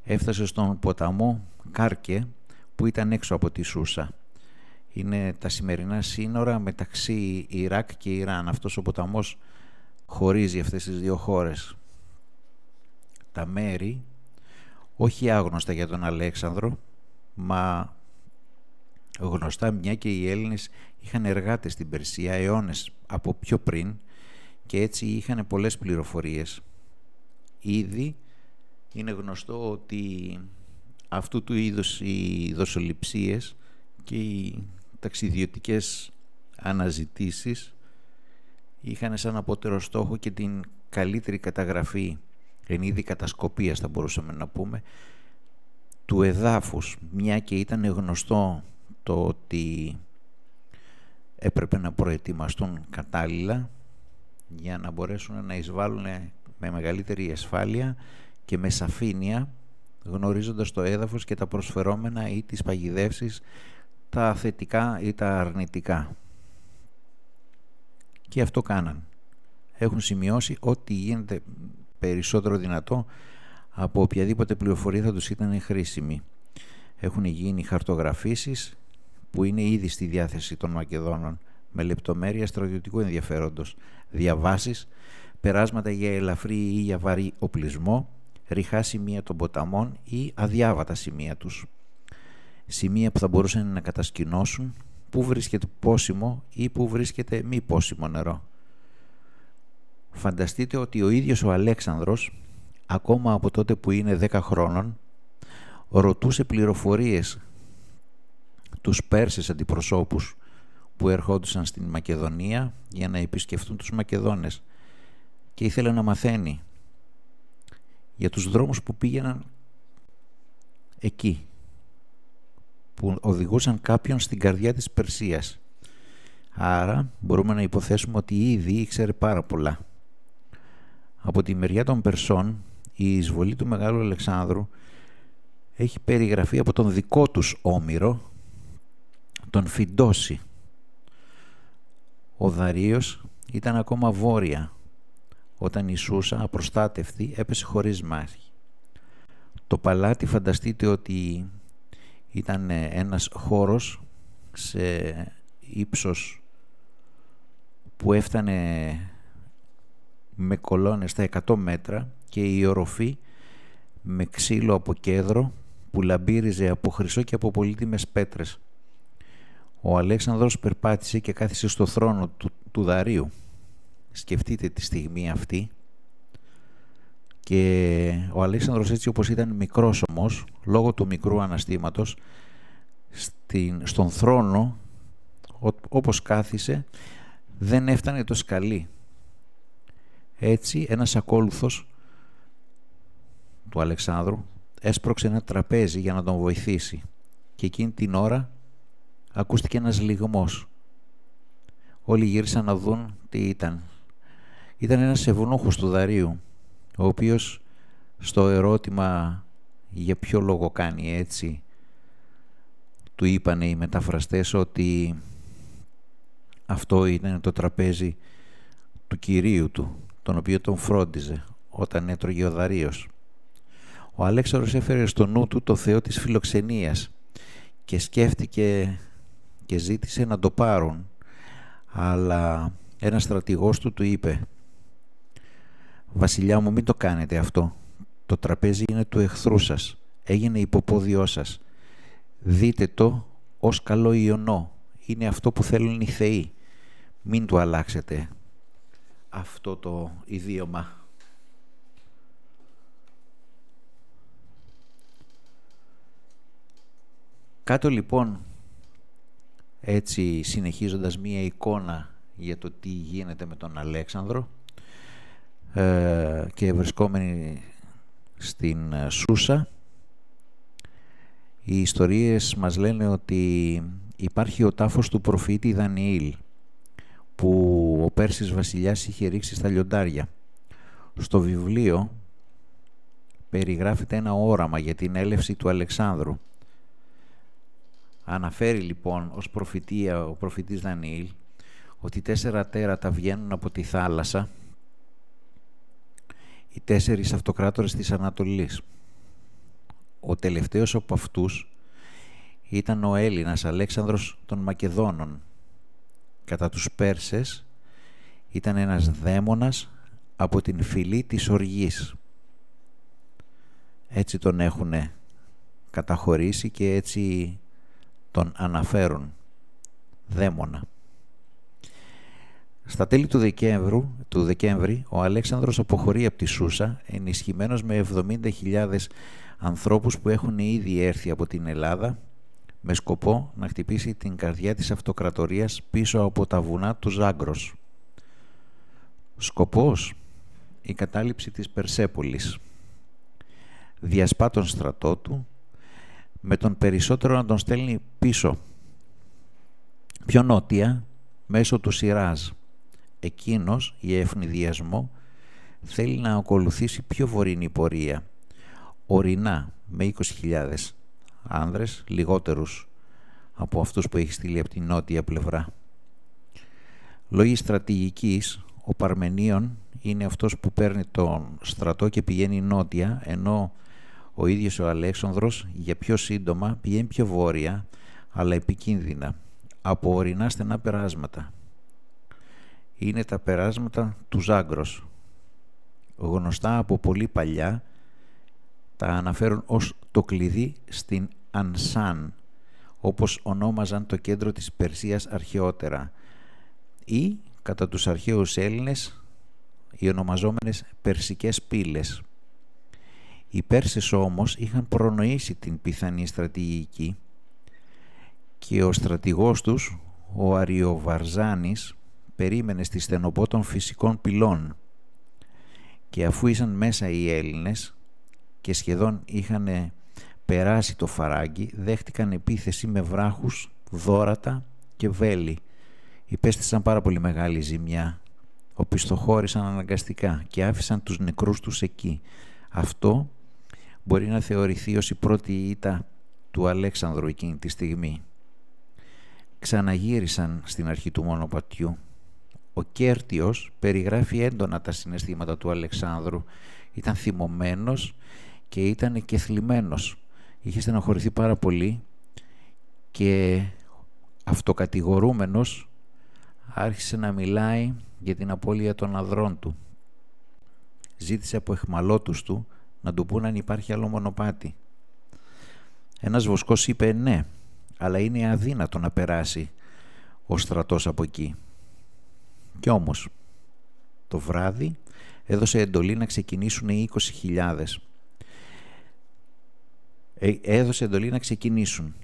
έφτασε στον ποταμό Κάρκε που ήταν έξω από τη Σούσα. Είναι τα σημερινά σύνορα μεταξύ Ιράκ και Ιράν. Αυτός ο ποταμός χωρίζει αυτές τις δύο χώρες. Τα μέρη, όχι άγνωστα για τον Αλέξανδρο, μα γνωστά μια και οι Έλληνες είχαν εργάτες στην Περσία αιώνες από πιο πριν και έτσι είχαν πολλές πληροφορίες. Ήδη είναι γνωστό ότι αυτού του είδους οι δοσοληψίες και οι ταξιδιωτικές αναζητήσεις είχαν σαν απότερο στόχο και την καλύτερη καταγραφή εν είδη κατασκοπίας θα μπορούσαμε να πούμε του εδάφους μια και ήταν γνωστό το ότι έπρεπε να προετοιμαστούν κατάλληλα για να μπορέσουν να εισβάλλουν με μεγαλύτερη ασφάλεια και με σαφήνεια γνωρίζοντας το έδαφος και τα προσφερόμενα ή τις παγιδεύσεις τα θετικά ή τα αρνητικά. Και αυτό κάναν. Έχουν σημειώσει ό,τι γίνεται περισσότερο δυνατό από οποιαδήποτε πληροφορία θα τους ήταν χρήσιμη. Έχουν γίνει χαρτογραφήσεις που είναι ήδη στη διάθεση των Μακεδόνων με λεπτομέρεια στρατιωτικού ενδιαφέροντος διαβάσεις, περάσματα για ελαφρύ ή για βαρύ οπλισμό, ριχά σημεία των ποταμών ή αδιάβατα σημεία τους. Σημεία που θα μπορούσαν να κατασκηνώσουν πού βρίσκεται πόσιμο ή πού βρίσκεται μη πόσιμο νερό. Φανταστείτε ότι ο ίδιος ο Αλέξανδρος, ακόμα από τότε που είναι 10 χρόνων, ρωτούσε πληροφορίες τους Πέρσες αντιπροσώπους που ερχόντουσαν στην Μακεδονία για να επισκεφτούν τους Μακεδόνες και ήθελε να μαθαίνει για τους δρόμους που πήγαιναν εκεί που οδηγούσαν κάποιον στην καρδιά της Περσίας. Άρα μπορούμε να υποθέσουμε ότι ήδη ήξερε πάρα πολλά. Από τη μεριά των Περσών η εισβολή του Μεγάλου Αλεξάνδρου έχει περιγραφεί από τον δικό τους όμηρο, τον Φιντόση, ο Δαρίος ήταν ακόμα βόρεια, όταν η Σούσα απροστάτευτη έπεσε χωρίς μάχη. Το παλάτι φανταστείτε ότι ήταν ένας χώρος σε ύψος που έφτανε με κολόνες στα 100 μέτρα και η οροφή με ξύλο από κέδρο που λαμπύριζε από χρυσό και από πολύτιμες πέτρες. Ο Αλέξανδρος περπάτησε και κάθισε στο θρόνο του, του Δαρίου. Σκεφτείτε τη στιγμή αυτή. Και ο Αλέξανδρος έτσι όπως ήταν μικρός όμως, λόγω του μικρού αναστήματος, στην, στον θρόνο, όπως κάθισε, δεν έφτανε το σκαλί. Έτσι ένας ακόλουθος του Αλεξάνδρου έσπρωξε ένα τραπέζι για να τον βοηθήσει και εκείνη την ώρα ακούστηκε ένας λιγμός. Όλοι γύρισαν να δουν τι ήταν. Ήταν ένας ευνούχος του Δαρίου, ο οποίος στο ερώτημα για ποιο λόγο κάνει έτσι, του είπαν οι μεταφραστές ότι αυτό ήταν το τραπέζι του κυρίου του, τον οποίο τον φρόντιζε όταν έτρωγε ο Δαρίος. Ο Αλέξαρος έφερε στο νου του το Θεό της φιλοξενίας και σκέφτηκε και ζήτησε να το πάρουν αλλά ένας στρατηγός του του είπε «Βασιλιά μου μην το κάνετε αυτό, το τραπέζι είναι του εχθρού σας, έγινε υποπόδιό σας, δείτε το ως καλό ιονό, είναι αυτό που θέλουν οι θεοί, μην του αλλάξετε αυτό το ιδίωμα». Κάτω λοιπόν έτσι συνεχίζοντας μία εικόνα για το τι γίνεται με τον Αλέξανδρο ε, και βρισκόμενοι στην ε, Σούσα οι ιστορίες μας λένε ότι υπάρχει ο τάφος του προφήτη Δανιήλ που ο Πέρσης βασιλιάς είχε ρίξει στα λιοντάρια. Στο βιβλίο περιγράφεται ένα όραμα για την έλευση του Αλεξάνδρου Αναφέρει λοιπόν ως προφητεία ο προφητής Δανιήλ ότι τέσσερα τέρατα βγαίνουν από τη θάλασσα οι τέσσερις αυτοκράτορες της Ανατολής. Ο τελευταίος από αυτούς ήταν ο Έλληνας Αλέξανδρος των Μακεδόνων. Κατά τους Πέρσες ήταν ένας δαίμονας από την φυλή της οργής. Έτσι τον έχουν καταχωρήσει και έτσι τον αναφέρουν δαίμονα. Στα τέλη του, Δεκέμβρου, του Δεκέμβρη ο Αλέξανδρος αποχωρεί από τη Σούσα ενισχυμένος με 70.000 ανθρώπους που έχουν ήδη έρθει από την Ελλάδα με σκοπό να χτυπήσει την καρδιά της αυτοκρατορίας πίσω από τα βουνά του Ζάγκρος. Σκοπός η κατάληψη της Περσέπολης. Διασπά τον στρατό του, με τον περισσότερο να τον στέλνει πίσω. Πιο νότια, μέσω του Σιράζ. Εκείνος, για ευνηδιασμό, θέλει να ακολουθήσει πιο βορεινή πορεία. Ορεινά, με 20.000 άνδρες, λιγότερους από αυτούς που έχει στείλει από την νότια πλευρά. Λόγοι στρατηγικής, ο Παρμενίων είναι αυτός που παίρνει τον στρατό και πηγαίνει νότια, ενώ ο ίδιος ο Αλέξανδρος για πιο σύντομα πηγαίνει πιο βόρεια, αλλά επικίνδυνα, από ορεινά στενά περάσματα. Είναι τα περάσματα του Ζάγκρος, γνωστά από πολύ παλιά, τα αναφέρουν ως το κλειδί στην Ανσάν, όπως ονόμαζαν το κέντρο της Περσίας αρχαιότερα, ή κατά τους αρχαίους Έλληνες οι ονομαζόμενες Περσικές πύλες. Οι Πέρσες όμως είχαν προνοήσει την πιθανή στρατηγική και ο στρατηγός τους, ο Αριοβαρζάνης, περίμενε στη στενοπό των φυσικών πυλών και αφού ήσαν μέσα οι Έλληνες και σχεδόν είχαν περάσει το φαράγγι, δέχτηκαν επίθεση με βράχους, δόρατα και βέλη. Υπέστησαν πάρα πολύ μεγάλη ζημιά, οπισθοχώρησαν αναγκαστικά και άφησαν τους νεκρούς τους εκεί. Αυτό μπορεί να θεωρηθεί ως η πρώτη ήττα του Αλέξανδρου εκείνη τη στιγμή. Ξαναγύρισαν στην αρχή του μονοπατιού. Ο Κέρτιος περιγράφει έντονα τα συναισθήματα του Αλεξάνδρου. Ήταν θυμωμένος και ήταν και θλιμμένος. Είχε στεναχωρηθεί πάρα πολύ και αυτοκατηγορούμενος άρχισε να μιλάει για την απώλεια των αδρών του. Ζήτησε από εχμαλώτους του να του πούν αν υπάρχει άλλο μονοπάτι. Ένας βοσκός είπε ναι, αλλά είναι αδύνατο να περάσει ο στρατός από εκεί. Κι όμως, το βράδυ έδωσε εντολή να ξεκινήσουν οι 20.000. Ε, έδωσε εντολή να ξεκινήσουν.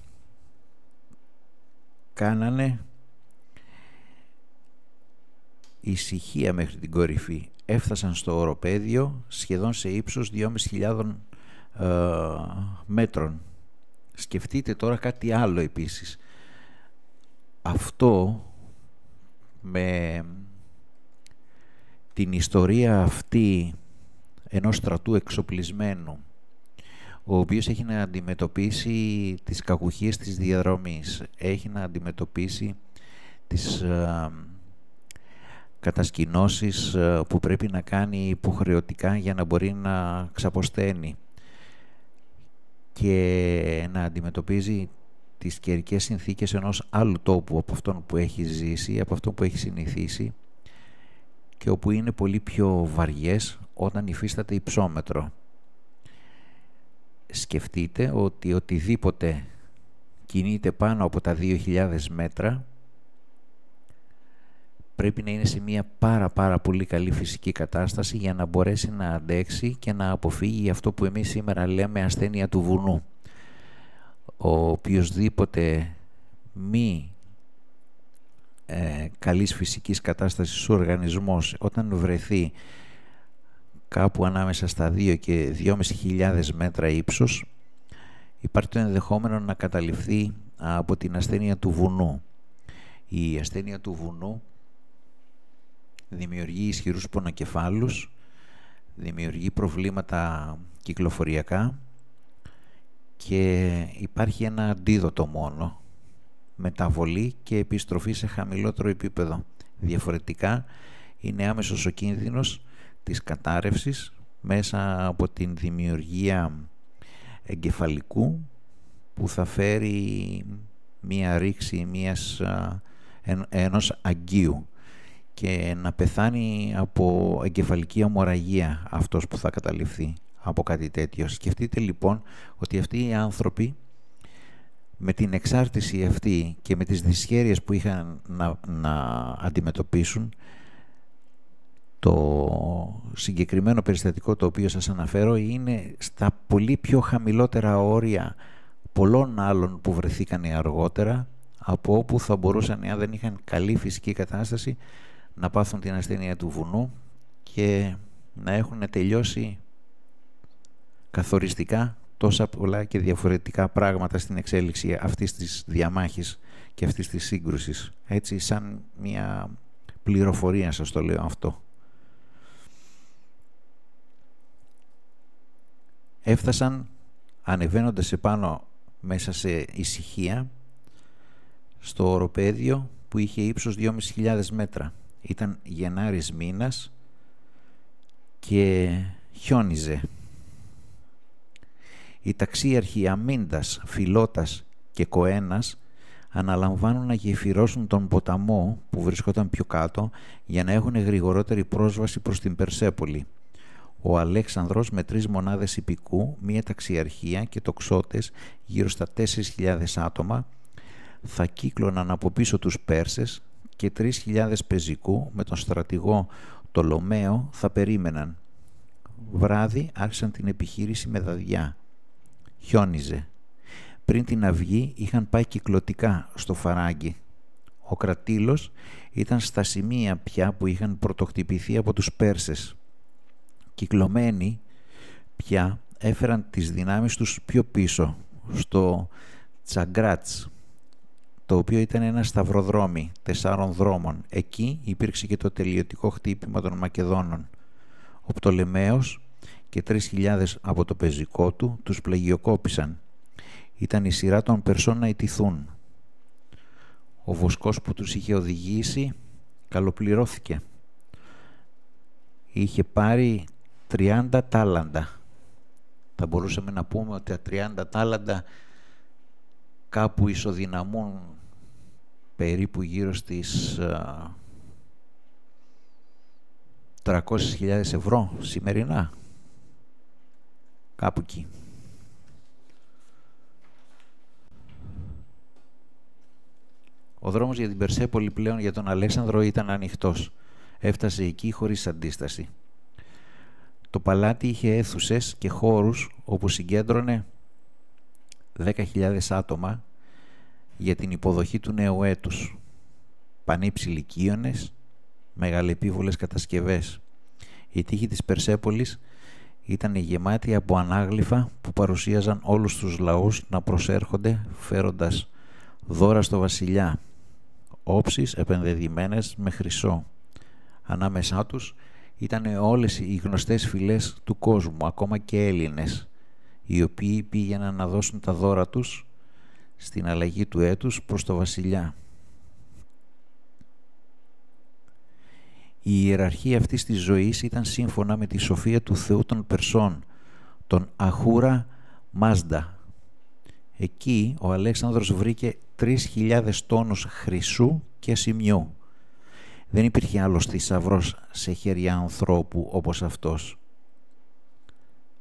Κάνανε ησυχία μέχρι την κορυφή έφτασαν στο οροπέδιο σχεδόν σε ύψος 2.500 ε, μέτρων. Σκεφτείτε τώρα κάτι άλλο επίσης. Αυτό με την ιστορία αυτή ενός στρατού εξοπλισμένου ο οποίος έχει να αντιμετωπίσει τις κακουχίες της διαδρομής, έχει να αντιμετωπίσει τις ε, κατασκηνώσεις ε, που πρέπει να κάνει υποχρεωτικά για να μπορεί να ξαποσταίνει και να αντιμετωπίζει τις καιρικές συνθήκες ενός άλλου τόπου από αυτόν που έχει ζήσει, από αυτόν που έχει συνηθίσει και όπου είναι πολύ πιο βαριές όταν υφίσταται υψόμετρο. Σκεφτείτε ότι οτιδήποτε κινείται πάνω από τα 2.000 μέτρα πρέπει να είναι σε μια πάρα πάρα πολύ καλή φυσική κατάσταση για να μπορέσει να αντέξει και να αποφύγει αυτό που εμείς σήμερα λέμε ασθένεια του βουνού. Ο οποιοδήποτε μη ε, καλής φυσικής κατάστασης ο οργανισμός όταν βρεθεί κάπου ανάμεσα στα 2 και 2.500 μέτρα ύψος υπάρχει το ενδεχόμενο να καταληφθεί από την ασθένεια του βουνού. Η ασθένεια του βουνού δημιουργεί ισχυρούς πονοκεφάλους, δημιουργεί προβλήματα κυκλοφοριακά και υπάρχει ένα αντίδοτο μόνο, μεταβολή και επιστροφή σε χαμηλότερο επίπεδο. Διαφορετικά είναι άμεσος ο κίνδυνος της κατάρρευσης μέσα από την δημιουργία εγκεφαλικού που θα φέρει μία ρήξη μίας, ε, ενός αγκίου και να πεθάνει από εγκεφαλική αμοραγία αυτός που θα καταληφθεί από κάτι τέτοιο. Σκεφτείτε λοιπόν ότι αυτοί οι άνθρωποι με την εξάρτηση αυτή και με τις δυσχέρειες που είχαν να, αντιμετωπίσουν το συγκεκριμένο περιστατικό το οποίο σας αναφέρω είναι στα πολύ πιο χαμηλότερα όρια πολλών άλλων που βρεθήκαν αργότερα από όπου θα μπορούσαν, αν δεν είχαν καλή φυσική κατάσταση, να πάθουν την ασθένεια του βουνού και να έχουν τελειώσει καθοριστικά τόσα πολλά και διαφορετικά πράγματα στην εξέλιξη αυτής της διαμάχης και αυτής της σύγκρουσης. Έτσι, σαν μια πληροφορία σας το λέω αυτό. Έφτασαν ανεβαίνοντας επάνω μέσα σε ησυχία στο οροπέδιο που είχε ύψος 2.500 μέτρα ήταν Γενάρης μήνας και χιόνιζε. Οι ταξίαρχοι Αμίντας, Φιλότας και Κοένας αναλαμβάνουν να γεφυρώσουν τον ποταμό που βρισκόταν πιο κάτω για να έχουν γρηγορότερη πρόσβαση προς την Περσέπολη. Ο Αλέξανδρος με τρεις μονάδες υπηκού, μία ταξιαρχία και τοξότες γύρω στα 4.000 άτομα θα κύκλωναν από πίσω τους Πέρσες και 3.000 πεζικού με τον στρατηγό Τολομαίο θα περίμεναν. Βράδυ άρχισαν την επιχείρηση με δαδιά. Χιόνιζε. Πριν την αυγή είχαν πάει κυκλωτικά στο φαράγγι. Ο κρατήλος ήταν στα σημεία πια που είχαν πρωτοχτυπηθεί από τους Πέρσες. Κυκλωμένοι πια έφεραν τις δυνάμεις τους πιο πίσω, στο Τσαγκράτς το οποίο ήταν ένα σταυροδρόμι τεσσάρων δρόμων. Εκεί υπήρξε και το τελειωτικό χτύπημα των Μακεδόνων. Ο Πτολεμαίος και 3.000 από το πεζικό του τους πλαγιοκόπησαν. Ήταν η σειρά των Περσών να ιτηθούν. Ο βοσκός που τους είχε οδηγήσει καλοπληρώθηκε. Είχε πάρει 30 τάλαντα. Θα μπορούσαμε να πούμε ότι τα 30 τάλαντα κάπου ισοδυναμούν περίπου γύρω στις 300.000 ε, ευρώ σημερινά. Κάπου εκεί. Ο δρόμος για την Περσέπολη πλέον για τον Αλέξανδρο ήταν ανοιχτός. Έφτασε εκεί χωρίς αντίσταση. Το παλάτι είχε αίθουσες και χώρους όπου συγκέντρωνε 10.000 άτομα για την υποδοχή του νέου έτους. Πανύψηλοι μεγαλεπίβολες κατασκευές. Η τύχη της Περσέπολης ήταν γεμάτη από ανάγλυφα που παρουσίαζαν όλους τους λαούς να προσέρχονται φέροντας δώρα στο βασιλιά, όψεις επενδεδημένες με χρυσό. Ανάμεσά τους ήταν όλες οι γνωστές φυλές του κόσμου, ακόμα και Έλληνες, οι οποίοι πήγαιναν να δώσουν τα δώρα τους στην αλλαγή του έτους προς το βασιλιά. Η ιεραρχία αυτής της ζωής ήταν σύμφωνα με τη σοφία του Θεού των Περσών, τον Αχούρα Μάζντα. Εκεί ο Αλέξανδρος βρήκε 3.000 τόνους χρυσού και σημειού. Δεν υπήρχε άλλος θησαυρό σε χέρια ανθρώπου όπως αυτός.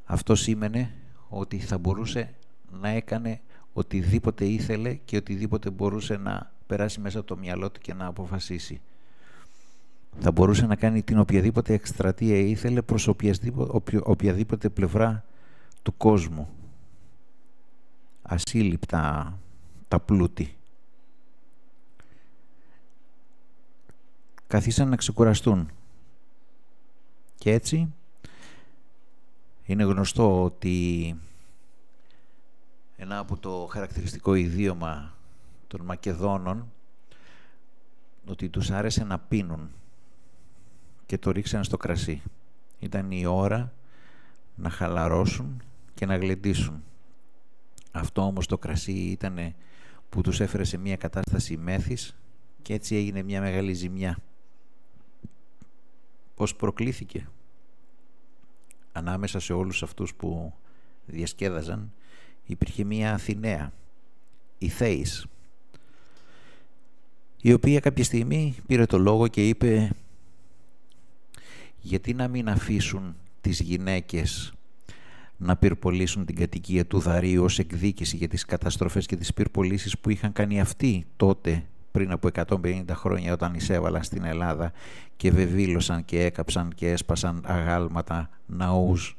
Αυτό σήμαινε ότι θα μπορούσε να έκανε οτιδήποτε ήθελε και οτιδήποτε μπορούσε να περάσει μέσα από το μυαλό του και να αποφασίσει. Θα μπορούσε να κάνει την οποιαδήποτε εκστρατεία ήθελε προς οποιαδήποτε, οποιαδήποτε πλευρά του κόσμου. Ασύλληπτα τα πλούτη. Καθίσαν να ξεκουραστούν. Και έτσι είναι γνωστό ότι ένα από το χαρακτηριστικό ιδίωμα των Μακεδόνων ότι τους άρεσε να πίνουν και το ρίξαν στο κρασί. Ήταν η ώρα να χαλαρώσουν και να γλεντήσουν. Αυτό όμως το κρασί ήταν που τους έφερε σε μια κατάσταση μέθης και έτσι έγινε μια μεγάλη ζημιά. Πώς προκλήθηκε ανάμεσα σε όλους αυτούς που διασκέδαζαν υπήρχε μία Αθηναία, η Θέης, η οποία κάποια στιγμή πήρε το λόγο και είπε γιατί να μην αφήσουν τις γυναίκες να πυρπολίσουν την κατοικία του Δαρίου ως εκδίκηση για τις καταστροφές και τις πυρπολίσεις που είχαν κάνει αυτοί τότε πριν από 150 χρόνια όταν εισέβαλαν στην Ελλάδα και βεβήλωσαν και έκαψαν και έσπασαν αγάλματα, ναούς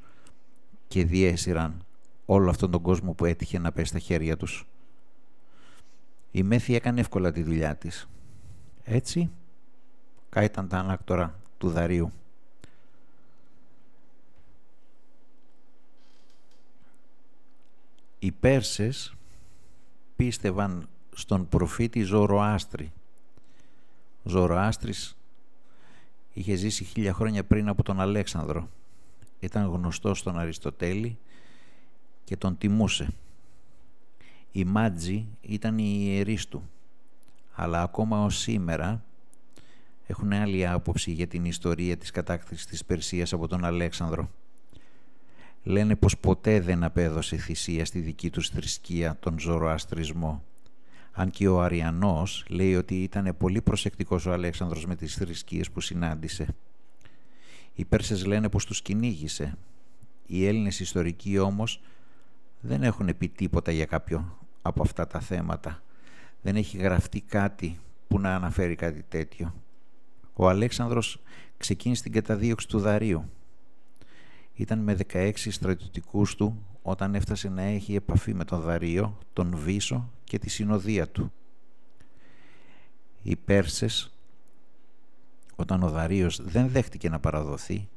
και διέσυραν όλο αυτόν τον κόσμο που έτυχε να πέσει στα χέρια τους. Η Μέθη έκανε εύκολα τη δουλειά της. Έτσι, κάηταν τα ανάκτορα του Δαρίου. Οι Πέρσες πίστευαν στον προφήτη Ζωροάστρη. Ο Ζωροάστρης είχε ζήσει χίλια χρόνια πριν από τον Αλέξανδρο. Ήταν γνωστός στον Αριστοτέλη και τον τιμούσε. Η Μάτζη ήταν η ιερής του, αλλά ακόμα ως σήμερα έχουν άλλη άποψη για την ιστορία της κατάκτησης της Περσίας από τον Αλέξανδρο. Λένε πως ποτέ δεν απέδωσε θυσία στη δική τους θρησκεία τον ζωροαστρισμό. Αν και ο Αριανός λέει ότι ήταν πολύ προσεκτικός ο Αλέξανδρος με τις θρησκείες που συνάντησε. Οι Πέρσες λένε πως τους κυνήγησε. Οι Έλληνες ιστορικοί όμως δεν έχουν πει τίποτα για κάποιο από αυτά τα θέματα. Δεν έχει γραφτεί κάτι που να αναφέρει κάτι τέτοιο. Ο Αλέξανδρος ξεκίνησε την καταδίωξη του Δαρίου. Ήταν με 16 στρατιωτικούς του όταν έφτασε να έχει επαφή με τον Δαρίο, τον Βίσο και τη συνοδεία του. Οι Πέρσες, όταν ο Δαρίος δεν δέχτηκε να παραδοθεί,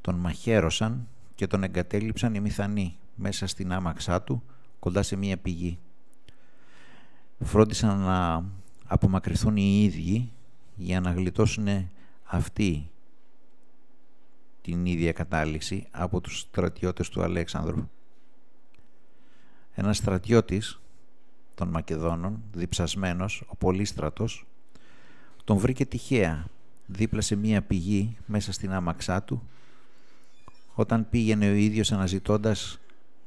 τον μαχαίρωσαν και τον εγκατέλειψαν οι Μηθανοί μέσα στην άμαξά του, κοντά σε μία πηγή. Φρόντισαν να απομακρυνθούν οι ίδιοι για να γλιτώσουν αυτή την ίδια κατάληξη από τους στρατιώτες του Αλέξανδρου. Ένας στρατιώτης των Μακεδόνων, διψασμένος, ο Πολύστρατος, τον βρήκε τυχαία δίπλα σε μία πηγή μέσα στην άμαξά του όταν πήγαινε ο ίδιος αναζητώντας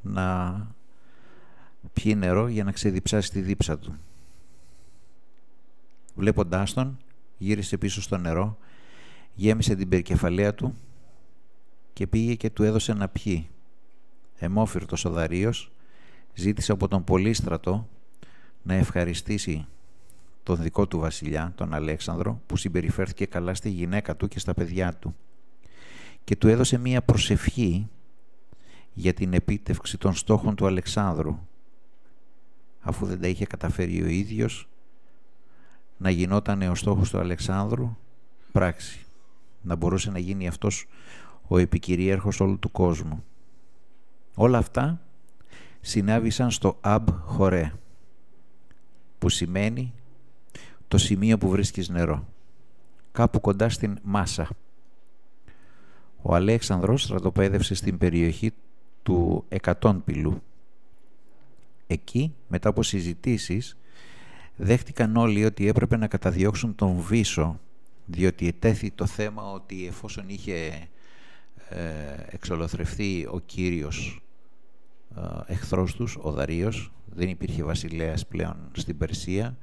να πιει νερό για να ξεδιψάσει τη δίψα του. Βλέποντάς τον, γύρισε πίσω στο νερό, γέμισε την περικεφαλαία του και πήγε και του έδωσε να πιει. Εμόφυρτος ο Δαρίος ζήτησε από τον Πολύστρατο να ευχαριστήσει τον δικό του βασιλιά, τον Αλέξανδρο, που συμπεριφέρθηκε καλά στη γυναίκα του και στα παιδιά του και του έδωσε μία προσευχή για την επίτευξη των στόχων του Αλεξάνδρου, αφού δεν τα είχε καταφέρει ο ίδιος να γινόταν ο στόχος του Αλεξάνδρου πράξη, να μπορούσε να γίνει αυτός ο επικυρίαρχος όλου του κόσμου. Όλα αυτά συνάβησαν στο Αμπ Χορέ, που σημαίνει το σημείο που βρίσκεις νερό, κάπου κοντά στην Μάσα. Ο Αλέξανδρος στρατοπέδευσε στην περιοχή του πυλού. Εκεί, μετά από συζητήσεις, δέχτηκαν όλοι ότι έπρεπε να καταδιώξουν τον Βίσο, διότι ετέθη το θέμα ότι εφόσον είχε ε, εξολοθρευτεί ο κύριος ε, εχθρός τους, ο Δαρίος, δεν υπήρχε βασιλέας πλέον στην Περσία,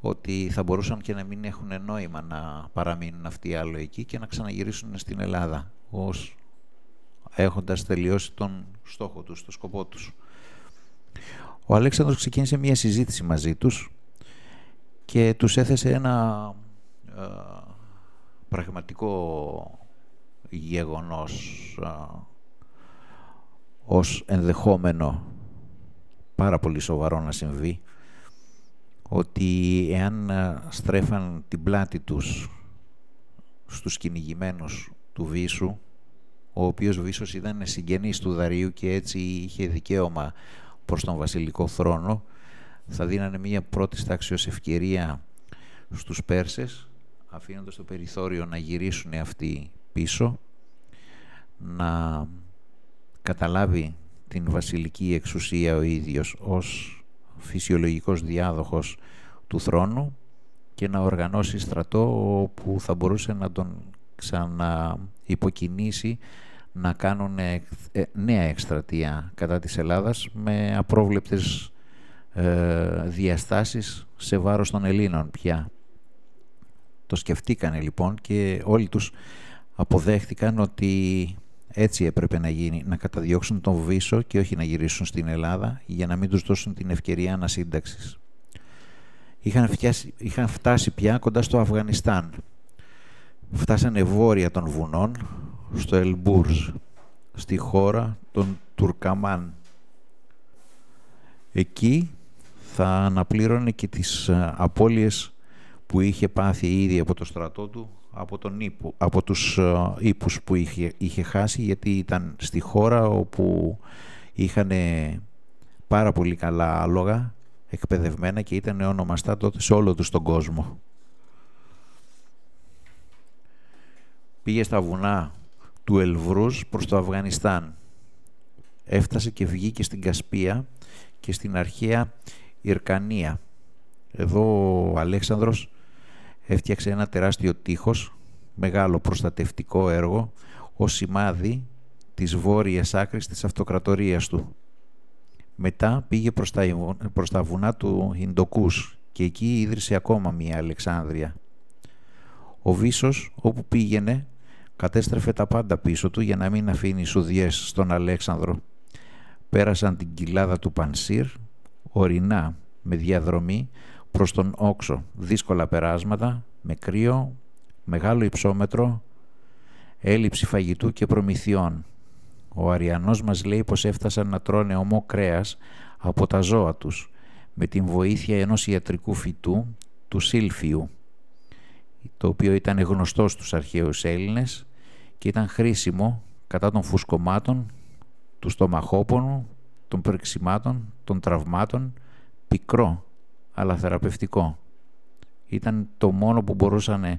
ότι θα μπορούσαν και να μην έχουν νόημα να παραμείνουν αυτοί άλλο εκεί και να ξαναγυρίσουν στην Ελλάδα ως έχοντας τελειώσει τον στόχο τους, τον σκοπό τους. Ο Αλέξανδρος ξεκίνησε μία συζήτηση μαζί τους και τους έθεσε ένα ε, πραγματικό γεγονός ε, ως ενδεχόμενο πάρα πολύ σοβαρό να συμβεί ότι εάν ε, στρέφαν την πλάτη τους στους κυνηγημένους του Βίσου ο οποίος ίσω ήταν συγγενής του Δαρίου και έτσι είχε δικαίωμα προς τον βασιλικό θρόνο, θα δίνανε μια πρώτη ως ευκαιρία στους Πέρσες, αφήνοντας το περιθώριο να γυρίσουν αυτοί πίσω, να καταλάβει την βασιλική εξουσία ο ίδιος ως φυσιολογικός διάδοχος του θρόνου και να οργανώσει στρατό που θα μπορούσε να τον ξανα υποκινήσει να κάνουν ε, ε, νέα εκστρατεία κατά της Ελλάδας με απρόβλεπτες ε, διαστάσεις σε βάρος των Ελλήνων πια. Το σκεφτήκανε λοιπόν και όλοι τους αποδέχτηκαν ότι έτσι έπρεπε να γίνει, να καταδιώξουν τον Βίσο και όχι να γυρίσουν στην Ελλάδα για να μην τους δώσουν την ευκαιρία ανασύνταξης. Είχαν, είχαν φτάσει πια κοντά στο Αφγανιστάν φτάσανε βόρεια των βουνών στο Ελμπούρζ, στη χώρα των Τουρκαμάν. Εκεί θα αναπλήρωνε και τις ε, απώλειες που είχε πάθει ήδη από το στρατό του, από, τον ύπου, από τους ε, ύπους που είχε, είχε χάσει, γιατί ήταν στη χώρα όπου είχαν πάρα πολύ καλά άλογα, εκπαιδευμένα και ήταν ονομαστά τότε σε όλο τους τον κόσμο. πήγε στα βουνά του Ελβρούς προς το Αφγανιστάν. Έφτασε και βγήκε στην Κασπία και στην αρχαία Ιρκανία. Εδώ ο Αλέξανδρος έφτιαξε ένα τεράστιο τείχος, μεγάλο προστατευτικό έργο, ως σημάδι της βόρειας άκρης της αυτοκρατορίας του. Μετά πήγε προς τα, βουνά του Ιντοκούς και εκεί ίδρυσε ακόμα μία Αλεξάνδρεια. Ο Βίσος όπου πήγαινε κατέστρεφε τα πάντα πίσω του για να μην αφήνει σουδιές στον Αλέξανδρο. Πέρασαν την κοιλάδα του Πανσύρ, ορεινά, με διαδρομή προς τον όξο, δύσκολα περάσματα, με κρύο, μεγάλο υψόμετρο, έλλειψη φαγητού και προμηθειών. Ο Αριανός μας λέει πως έφτασαν να τρώνε ομό κρέας από τα ζώα τους, με την βοήθεια ενός ιατρικού φυτού, του Σίλφιου, το οποίο ήταν γνωστό στους αρχαίους Έλληνες και ήταν χρήσιμο κατά των φουσκωμάτων, του στομαχόπονου, των πρεξιμάτων, των τραυμάτων, πικρό αλλά θεραπευτικό. Ήταν το μόνο που μπορούσαν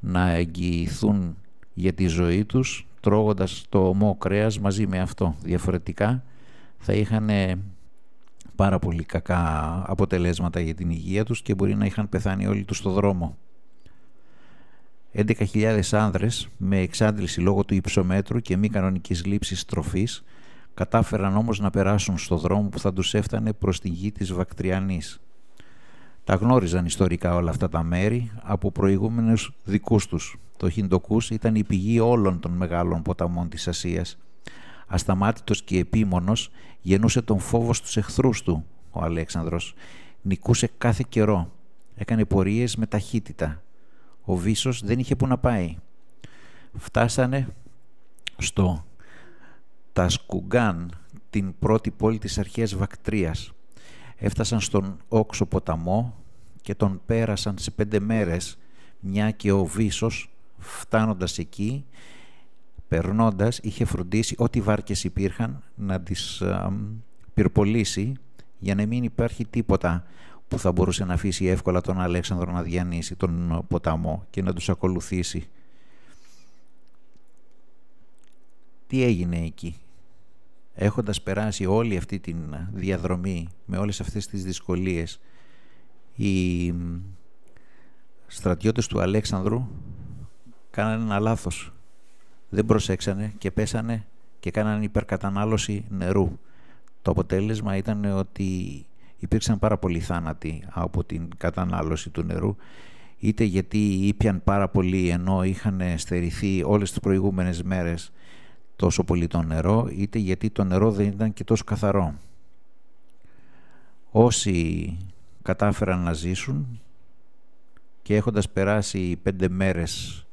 να εγγυηθούν για τη ζωή τους τρώγοντας το ομό κρέας μαζί με αυτό. Διαφορετικά θα είχαν ε, πάρα πολύ κακά αποτελέσματα για την υγεία τους και μπορεί να είχαν πεθάνει όλοι τους στο δρόμο. 11.000 άνδρες με εξάντληση λόγω του υψομέτρου και μη κανονικής λήψης τροφής κατάφεραν όμως να περάσουν στο δρόμο που θα τους έφτανε προς τη γη της Βακτριανής. Τα γνώριζαν ιστορικά όλα αυτά τα μέρη από προηγούμενους δικούς τους. Το Χιντοκούς ήταν η πηγή όλων των μεγάλων ποταμών της Ασίας. Ασταμάτητος και επίμονος γεννούσε τον φόβο στους εχθρούς του ο Αλέξανδρος. Νικούσε κάθε καιρό. Έκανε πορείες με ταχύτητα ο Βίσος δεν είχε που να πάει. Φτάσανε στο Τασκουγκάν, την πρώτη πόλη της αρχαίας Βακτρίας. Έφτασαν στον Όξο ποταμό και τον πέρασαν σε πέντε μέρες, μια και ο Βίσος φτάνοντας εκεί, περνώντας, είχε φροντίσει ό,τι βάρκες υπήρχαν να τις α, πυρπολίσει για να μην υπάρχει τίποτα που θα μπορούσε να αφήσει εύκολα τον Αλέξανδρο να διανύσει τον ποταμό και να τους ακολουθήσει. Τι έγινε εκεί. Έχοντας περάσει όλη αυτή την διαδρομή με όλες αυτές τις δυσκολίες, οι στρατιώτες του Αλέξανδρου κάνανε ένα λάθος. Δεν προσέξανε και πέσανε και κάνανε υπερκατανάλωση νερού. Το αποτέλεσμα ήταν ότι υπήρξαν πάρα πολλοί θάνατοι από την κατανάλωση του νερού είτε γιατί ήπιαν πάρα πολύ ενώ είχαν στερηθεί όλες τις προηγούμενες μέρες τόσο πολύ το νερό είτε γιατί το νερό δεν ήταν και τόσο καθαρό. Όσοι κατάφεραν να ζήσουν και έχοντας περάσει πέντε μέρες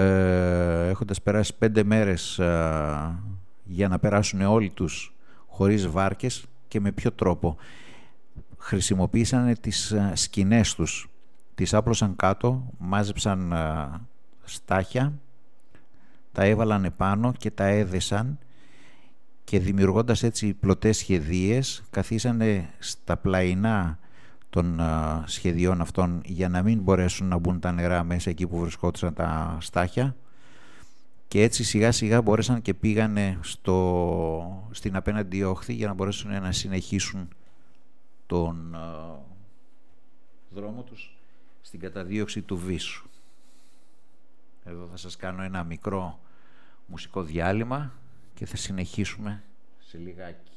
ε, έχοντας περάσει πέντε μέρες ε, για να περάσουν όλοι τους χωρίς βάρκες και με ποιο τρόπο. Χρησιμοποίησαν τις ε, σκηνές τους, τις άπλωσαν κάτω, μάζεψαν ε, στάχια, τα έβαλαν επάνω και τα έδεσαν και δημιουργώντας έτσι πλωτές σχεδίες καθίσανε στα πλαϊνά των σχεδιών αυτών για να μην μπορέσουν να μπουν τα νερά μέσα εκεί που βρισκόντουσαν τα στάχια και έτσι σιγά σιγά μπόρεσαν και πήγανε στο, στην απέναντι όχθη για να μπορέσουν να συνεχίσουν τον δρόμο τους στην καταδίωξη του Βίσου. Εδώ θα σας κάνω ένα μικρό μουσικό διάλειμμα και θα συνεχίσουμε σε λιγάκι.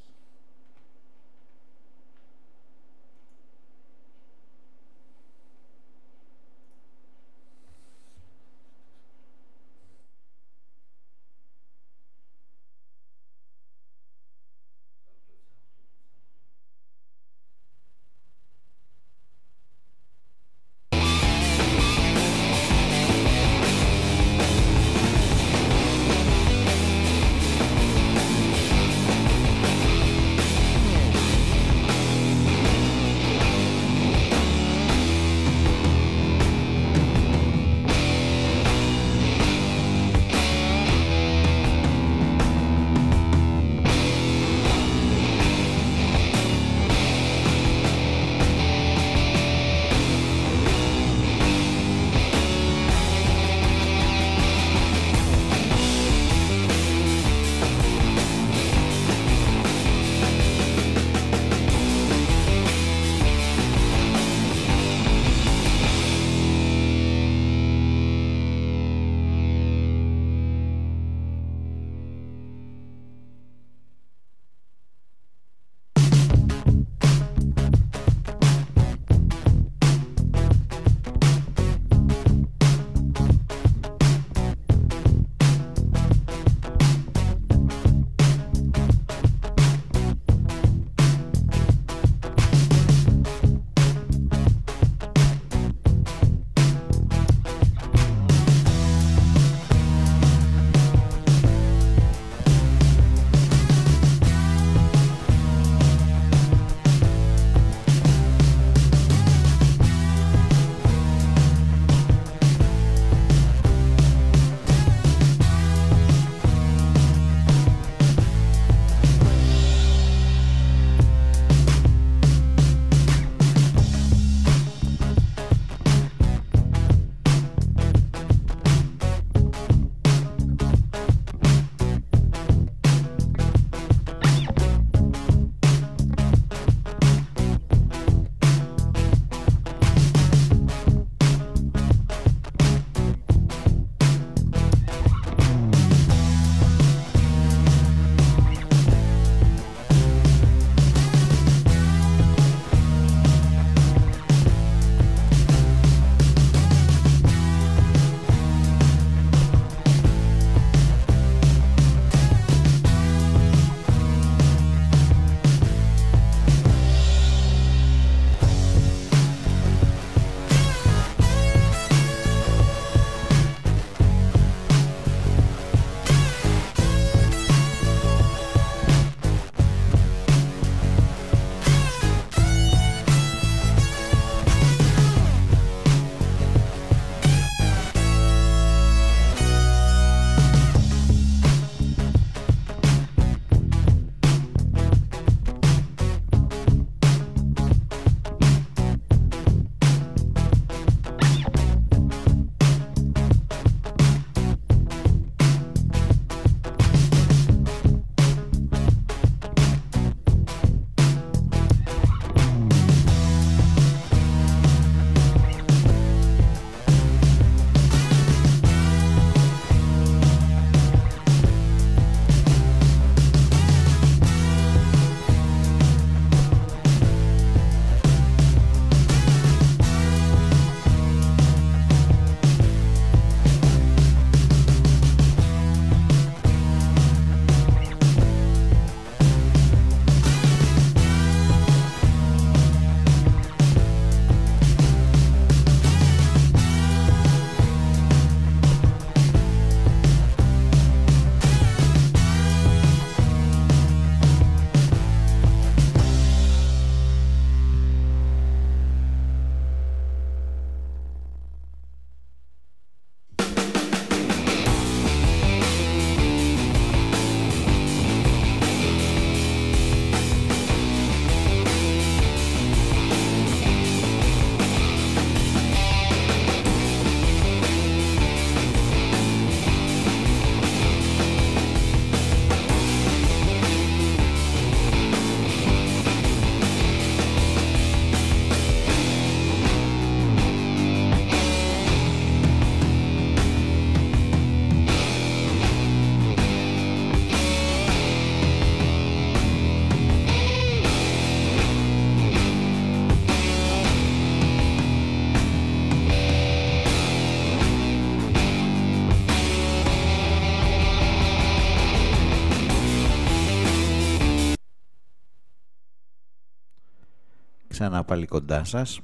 να πάλι κοντά σας.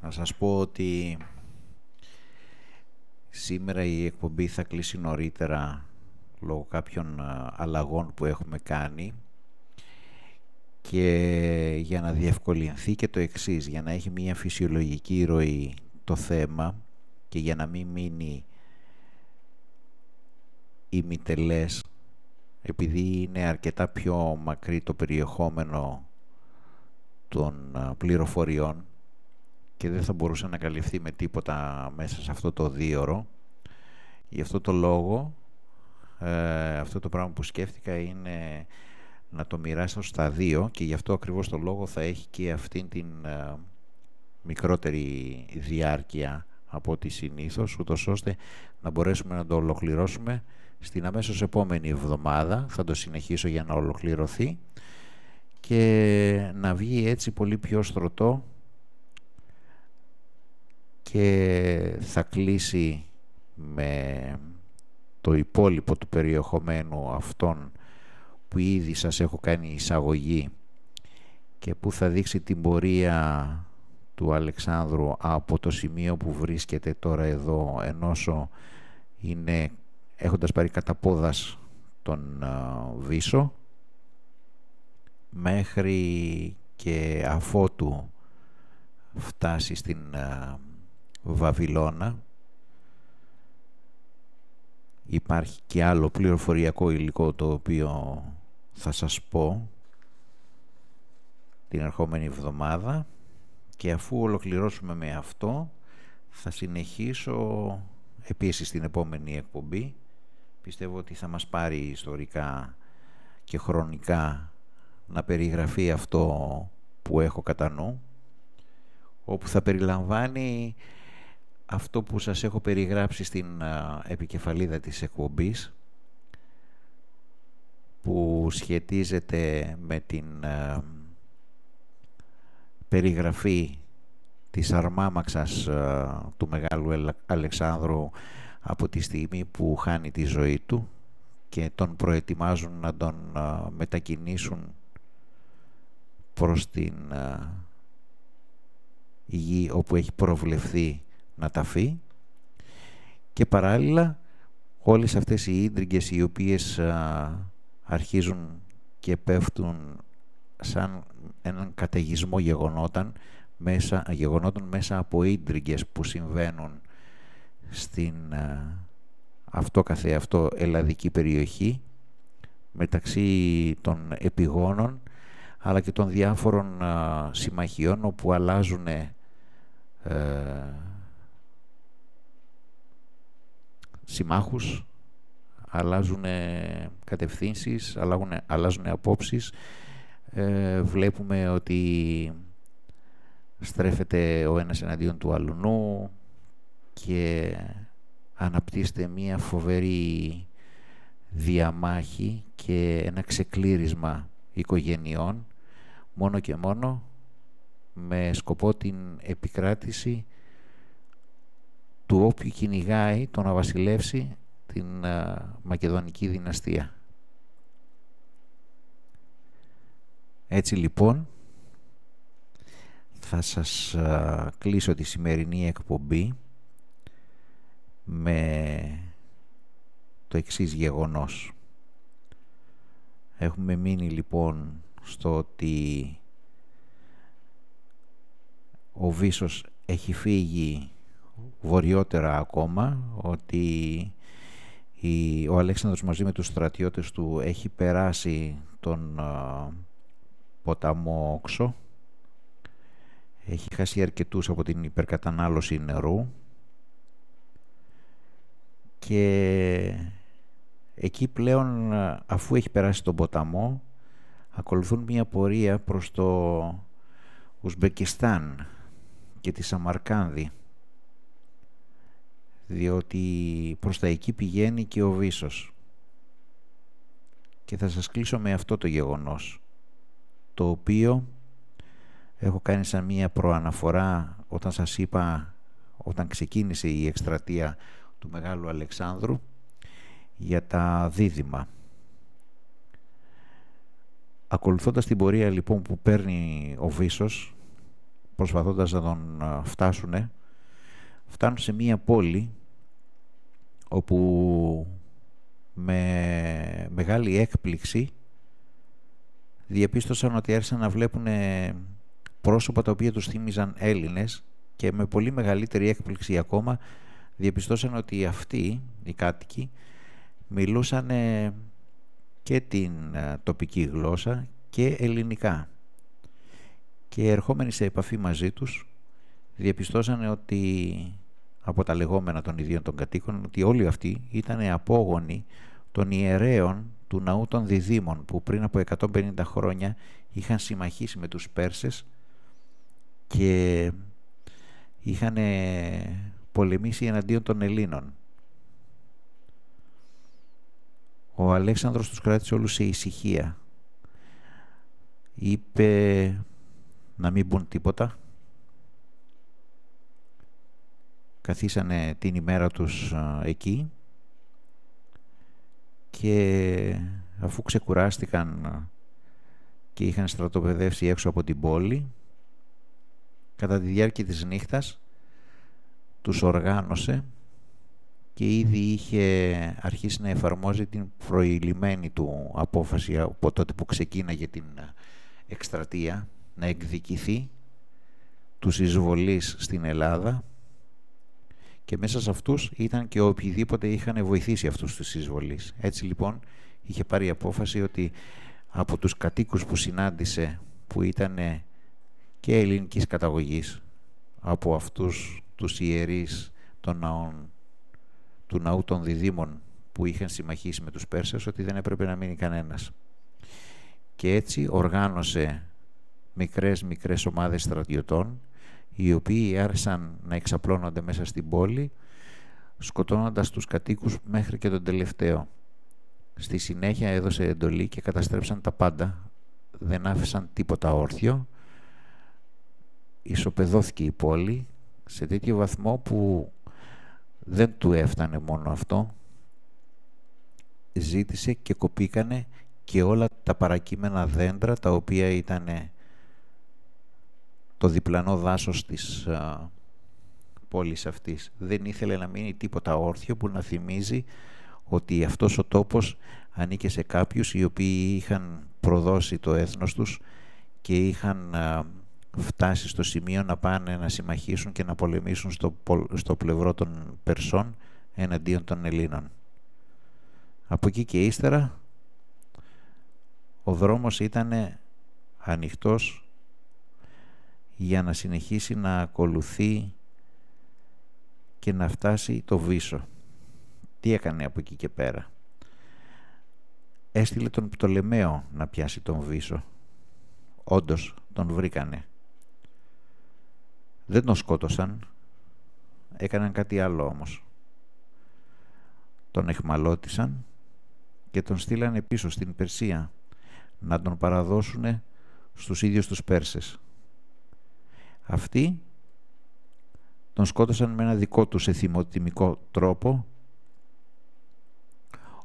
Να σας πω ότι σήμερα η εκπομπή θα κλείσει νωρίτερα λόγω κάποιων ε, αλλαγών που έχουμε κάνει και για να διευκολυνθεί και το εξής, για να έχει μια φυσιολογική ροή το θέμα και για να μην μείνει ημιτελές επειδή είναι αρκετά πιο μακρύ το περιεχόμενο των πληροφοριών και δεν θα μπορούσε να καλυφθεί με τίποτα μέσα σε αυτό το δίωρο. Γι' αυτό το λόγο ε, αυτό το πράγμα που σκέφτηκα είναι να το μοιράσω στα δύο και γι' αυτό ακριβώς το λόγο θα έχει και αυτήν την ε, μικρότερη διάρκεια από ό,τι συνήθως, ούτως ώστε να μπορέσουμε να το ολοκληρώσουμε στην αμέσως επόμενη εβδομάδα θα το συνεχίσω για να ολοκληρωθεί και να βγει έτσι πολύ πιο στρωτό και θα κλείσει με το υπόλοιπο του περιεχομένου αυτών που ήδη σας έχω κάνει εισαγωγή και που θα δείξει την πορεία του Αλεξάνδρου από το σημείο που βρίσκεται τώρα εδώ ενώσο είναι έχοντας πάρει κατά πόδας τον Βίσο μέχρι και αφότου φτάσει στην Βαβυλώνα υπάρχει και άλλο πληροφοριακό υλικό το οποίο θα σας πω την ερχόμενη εβδομάδα και αφού ολοκληρώσουμε με αυτό θα συνεχίσω επίσης στην επόμενη εκπομπή Πιστεύω ότι θα μας πάρει ιστορικά και χρονικά να περιγραφεί αυτό που έχω κατά νου, όπου θα περιλαμβάνει αυτό που σας έχω περιγράψει στην επικεφαλίδα της εκπομπής, που σχετίζεται με την περιγραφή της αρμάμαξας του Μεγάλου Αλεξάνδρου από τη στιγμή που χάνει τη ζωή του και τον προετοιμάζουν να τον μετακινήσουν προς την γη όπου έχει προβλεφθεί να ταφεί και παράλληλα όλες αυτές οι ίντριγκες οι οποίες αρχίζουν και πέφτουν σαν έναν καταιγισμό γεγονόταν μέσα, γεγονότων μέσα από ίντριγκες που συμβαίνουν στην αυτό καθεαυτό ελλαδική περιοχή μεταξύ των επιγόνων αλλά και των διάφορων συμμαχιών όπου αλλάζουν ε, συμμάχους, αλλάζουν κατευθύνσεις, αλλάζουν, απόψεις. Ε, βλέπουμε ότι στρέφεται ο ένας εναντίον του αλουνού, και αναπτύσσεται μία φοβερή διαμάχη και ένα ξεκλήρισμα οικογενειών μόνο και μόνο με σκοπό την επικράτηση του όποιου κυνηγάει το να βασιλεύσει την Μακεδονική δυναστεία. Έτσι λοιπόν θα σας κλείσω τη σημερινή εκπομπή με το εξής γεγονός. Έχουμε μείνει λοιπόν στο ότι ο Βίσος έχει φύγει βορειότερα ακόμα, ότι ο Αλέξανδρος μαζί με τους στρατιώτες του έχει περάσει τον ποταμό Όξο, έχει χάσει αρκετούς από την υπερκατανάλωση νερού και εκεί πλέον αφού έχει περάσει τον ποταμό ακολουθούν μια πορεία προς το Ουσμπεκιστάν και τη Σαμαρκάνδη διότι προς τα εκεί πηγαίνει και ο Βίσος και θα σας κλείσω με αυτό το γεγονός το οποίο έχω κάνει σαν μία προαναφορά όταν σας είπα όταν ξεκίνησε η εκστρατεία του Μεγάλου Αλεξάνδρου για τα δίδυμα. Ακολουθώντας την πορεία λοιπόν που παίρνει ο Βίσος, προσπαθώντας να τον ε, φτάσουνε, φτάνουν σε μία πόλη όπου με μεγάλη έκπληξη διαπίστωσαν ότι άρχισαν να βλέπουν πρόσωπα τα οποία τους θύμιζαν Έλληνες και με πολύ μεγαλύτερη έκπληξη ακόμα διαπιστώσαν ότι αυτοί οι κάτοικοι μιλούσαν και την ε, τοπική γλώσσα και ελληνικά. Και ερχόμενοι σε επαφή μαζί τους διαπιστώσαν ότι από τα λεγόμενα των ιδίων των κατοίκων ότι όλοι αυτοί ήταν απόγονοι των ιερέων του ναού των διδήμων που πριν από 150 χρόνια είχαν συμμαχήσει με τους Πέρσες και είχαν πολεμήσει εναντίον των Ελλήνων. Ο Αλέξανδρος τους κράτησε όλους σε ησυχία. Είπε να μην μπουν τίποτα. Καθίσανε την ημέρα τους εκεί και αφού ξεκουράστηκαν και είχαν στρατοπεδεύσει έξω από την πόλη κατά τη διάρκεια της νύχτας τους οργάνωσε και ήδη είχε αρχίσει να εφαρμόζει την προηλημένη του απόφαση από τότε που ξεκίναγε την εκστρατεία να εκδικηθεί τους εισβολείς στην Ελλάδα και μέσα σε αυτούς ήταν και οποιοδήποτε είχαν βοηθήσει αυτούς τους εισβολείς. Έτσι λοιπόν είχε πάρει απόφαση ότι από τους κατοίκους που συνάντησε που ήταν και ελληνικής καταγωγής από αυτούς τους ιερείς των ναών, του ναού των διδήμων που είχαν συμμαχήσει με τους Πέρσες ότι δεν έπρεπε να μείνει κανένας. Και έτσι οργάνωσε μικρές μικρές ομάδες στρατιωτών οι οποίοι άρχισαν να εξαπλώνονται μέσα στην πόλη σκοτώνοντας τους κατοίκους μέχρι και τον τελευταίο. Στη συνέχεια έδωσε εντολή και καταστρέψαν τα πάντα. Δεν άφησαν τίποτα όρθιο. Ισοπεδώθηκε η πόλη σε τέτοιο βαθμό που δεν του έφτανε μόνο αυτό ζήτησε και κοπήκανε και όλα τα παρακείμενα δέντρα τα οποία ήταν το διπλανό δάσος της α, πόλης αυτής. Δεν ήθελε να μείνει τίποτα όρθιο που να θυμίζει ότι αυτός ο τόπος ανήκε σε κάποιους οι οποίοι είχαν προδώσει το έθνος τους και είχαν φτάσει στο σημείο να πάνε να συμμαχήσουν και να πολεμήσουν στο, στο πλευρό των Περσών εναντίον των Ελλήνων. Από εκεί και ύστερα ο δρόμος ήταν ανοιχτός για να συνεχίσει να ακολουθεί και να φτάσει το Βίσο. Τι έκανε από εκεί και πέρα. Έστειλε τον Πτολεμαίο να πιάσει τον Βίσο. Όντως τον βρήκανε δεν τον σκότωσαν. Έκαναν κάτι άλλο όμως. Τον εχμαλώτησαν και τον στείλανε πίσω στην Περσία να τον παραδώσουνε στους ίδιους τους Πέρσες. Αυτοί τον σκότωσαν με ένα δικό τους εθιμοτιμικό τρόπο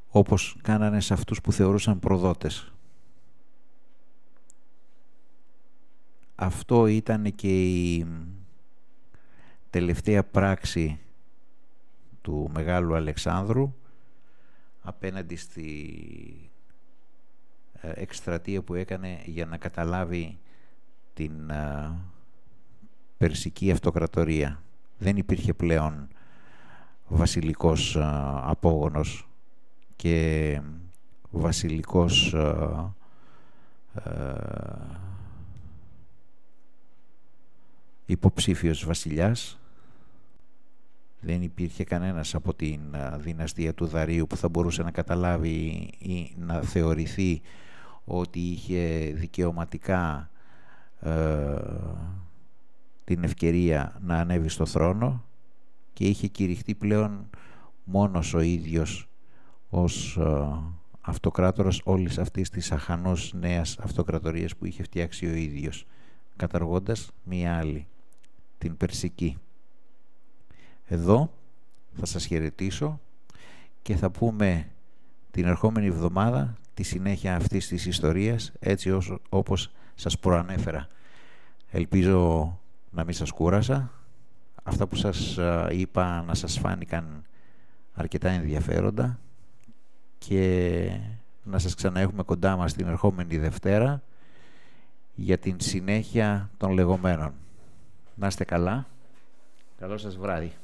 όπως κάνανε σε αυτούς που θεωρούσαν προδότες. Αυτό ήταν και η τελευταία πράξη του Μεγάλου Αλεξάνδρου απέναντι στη ε, εκστρατεία που έκανε για να καταλάβει την ε, Περσική Αυτοκρατορία. Δεν υπήρχε πλέον βασιλικός ε, απόγονος και βασιλικός υποψήφιος βασιλιάς δεν υπήρχε κανένας από την δυναστεία του Δαρίου που θα μπορούσε να καταλάβει ή να θεωρηθεί ότι είχε δικαιωματικά ε, την ευκαιρία να ανέβει στο θρόνο και είχε κηρυχτεί πλέον μόνος ο ίδιος ως ε, αυτοκράτορας όλης αυτής της αχανός νέας αυτοκρατορίας που είχε φτιάξει ο ίδιος καταργώντας μία άλλη, την Περσική εδώ θα σας χαιρετήσω και θα πούμε την ερχόμενη εβδομάδα τη συνέχεια αυτής της ιστορίας έτσι όσο, όπως σας προανέφερα. Ελπίζω να μην σας κούρασα. Αυτά που σας είπα να σας φάνηκαν αρκετά ενδιαφέροντα και να σας ξαναέχουμε κοντά μας την ερχόμενη Δευτέρα για την συνέχεια των λεγόμενων. Να είστε καλά. Καλό σας βράδυ.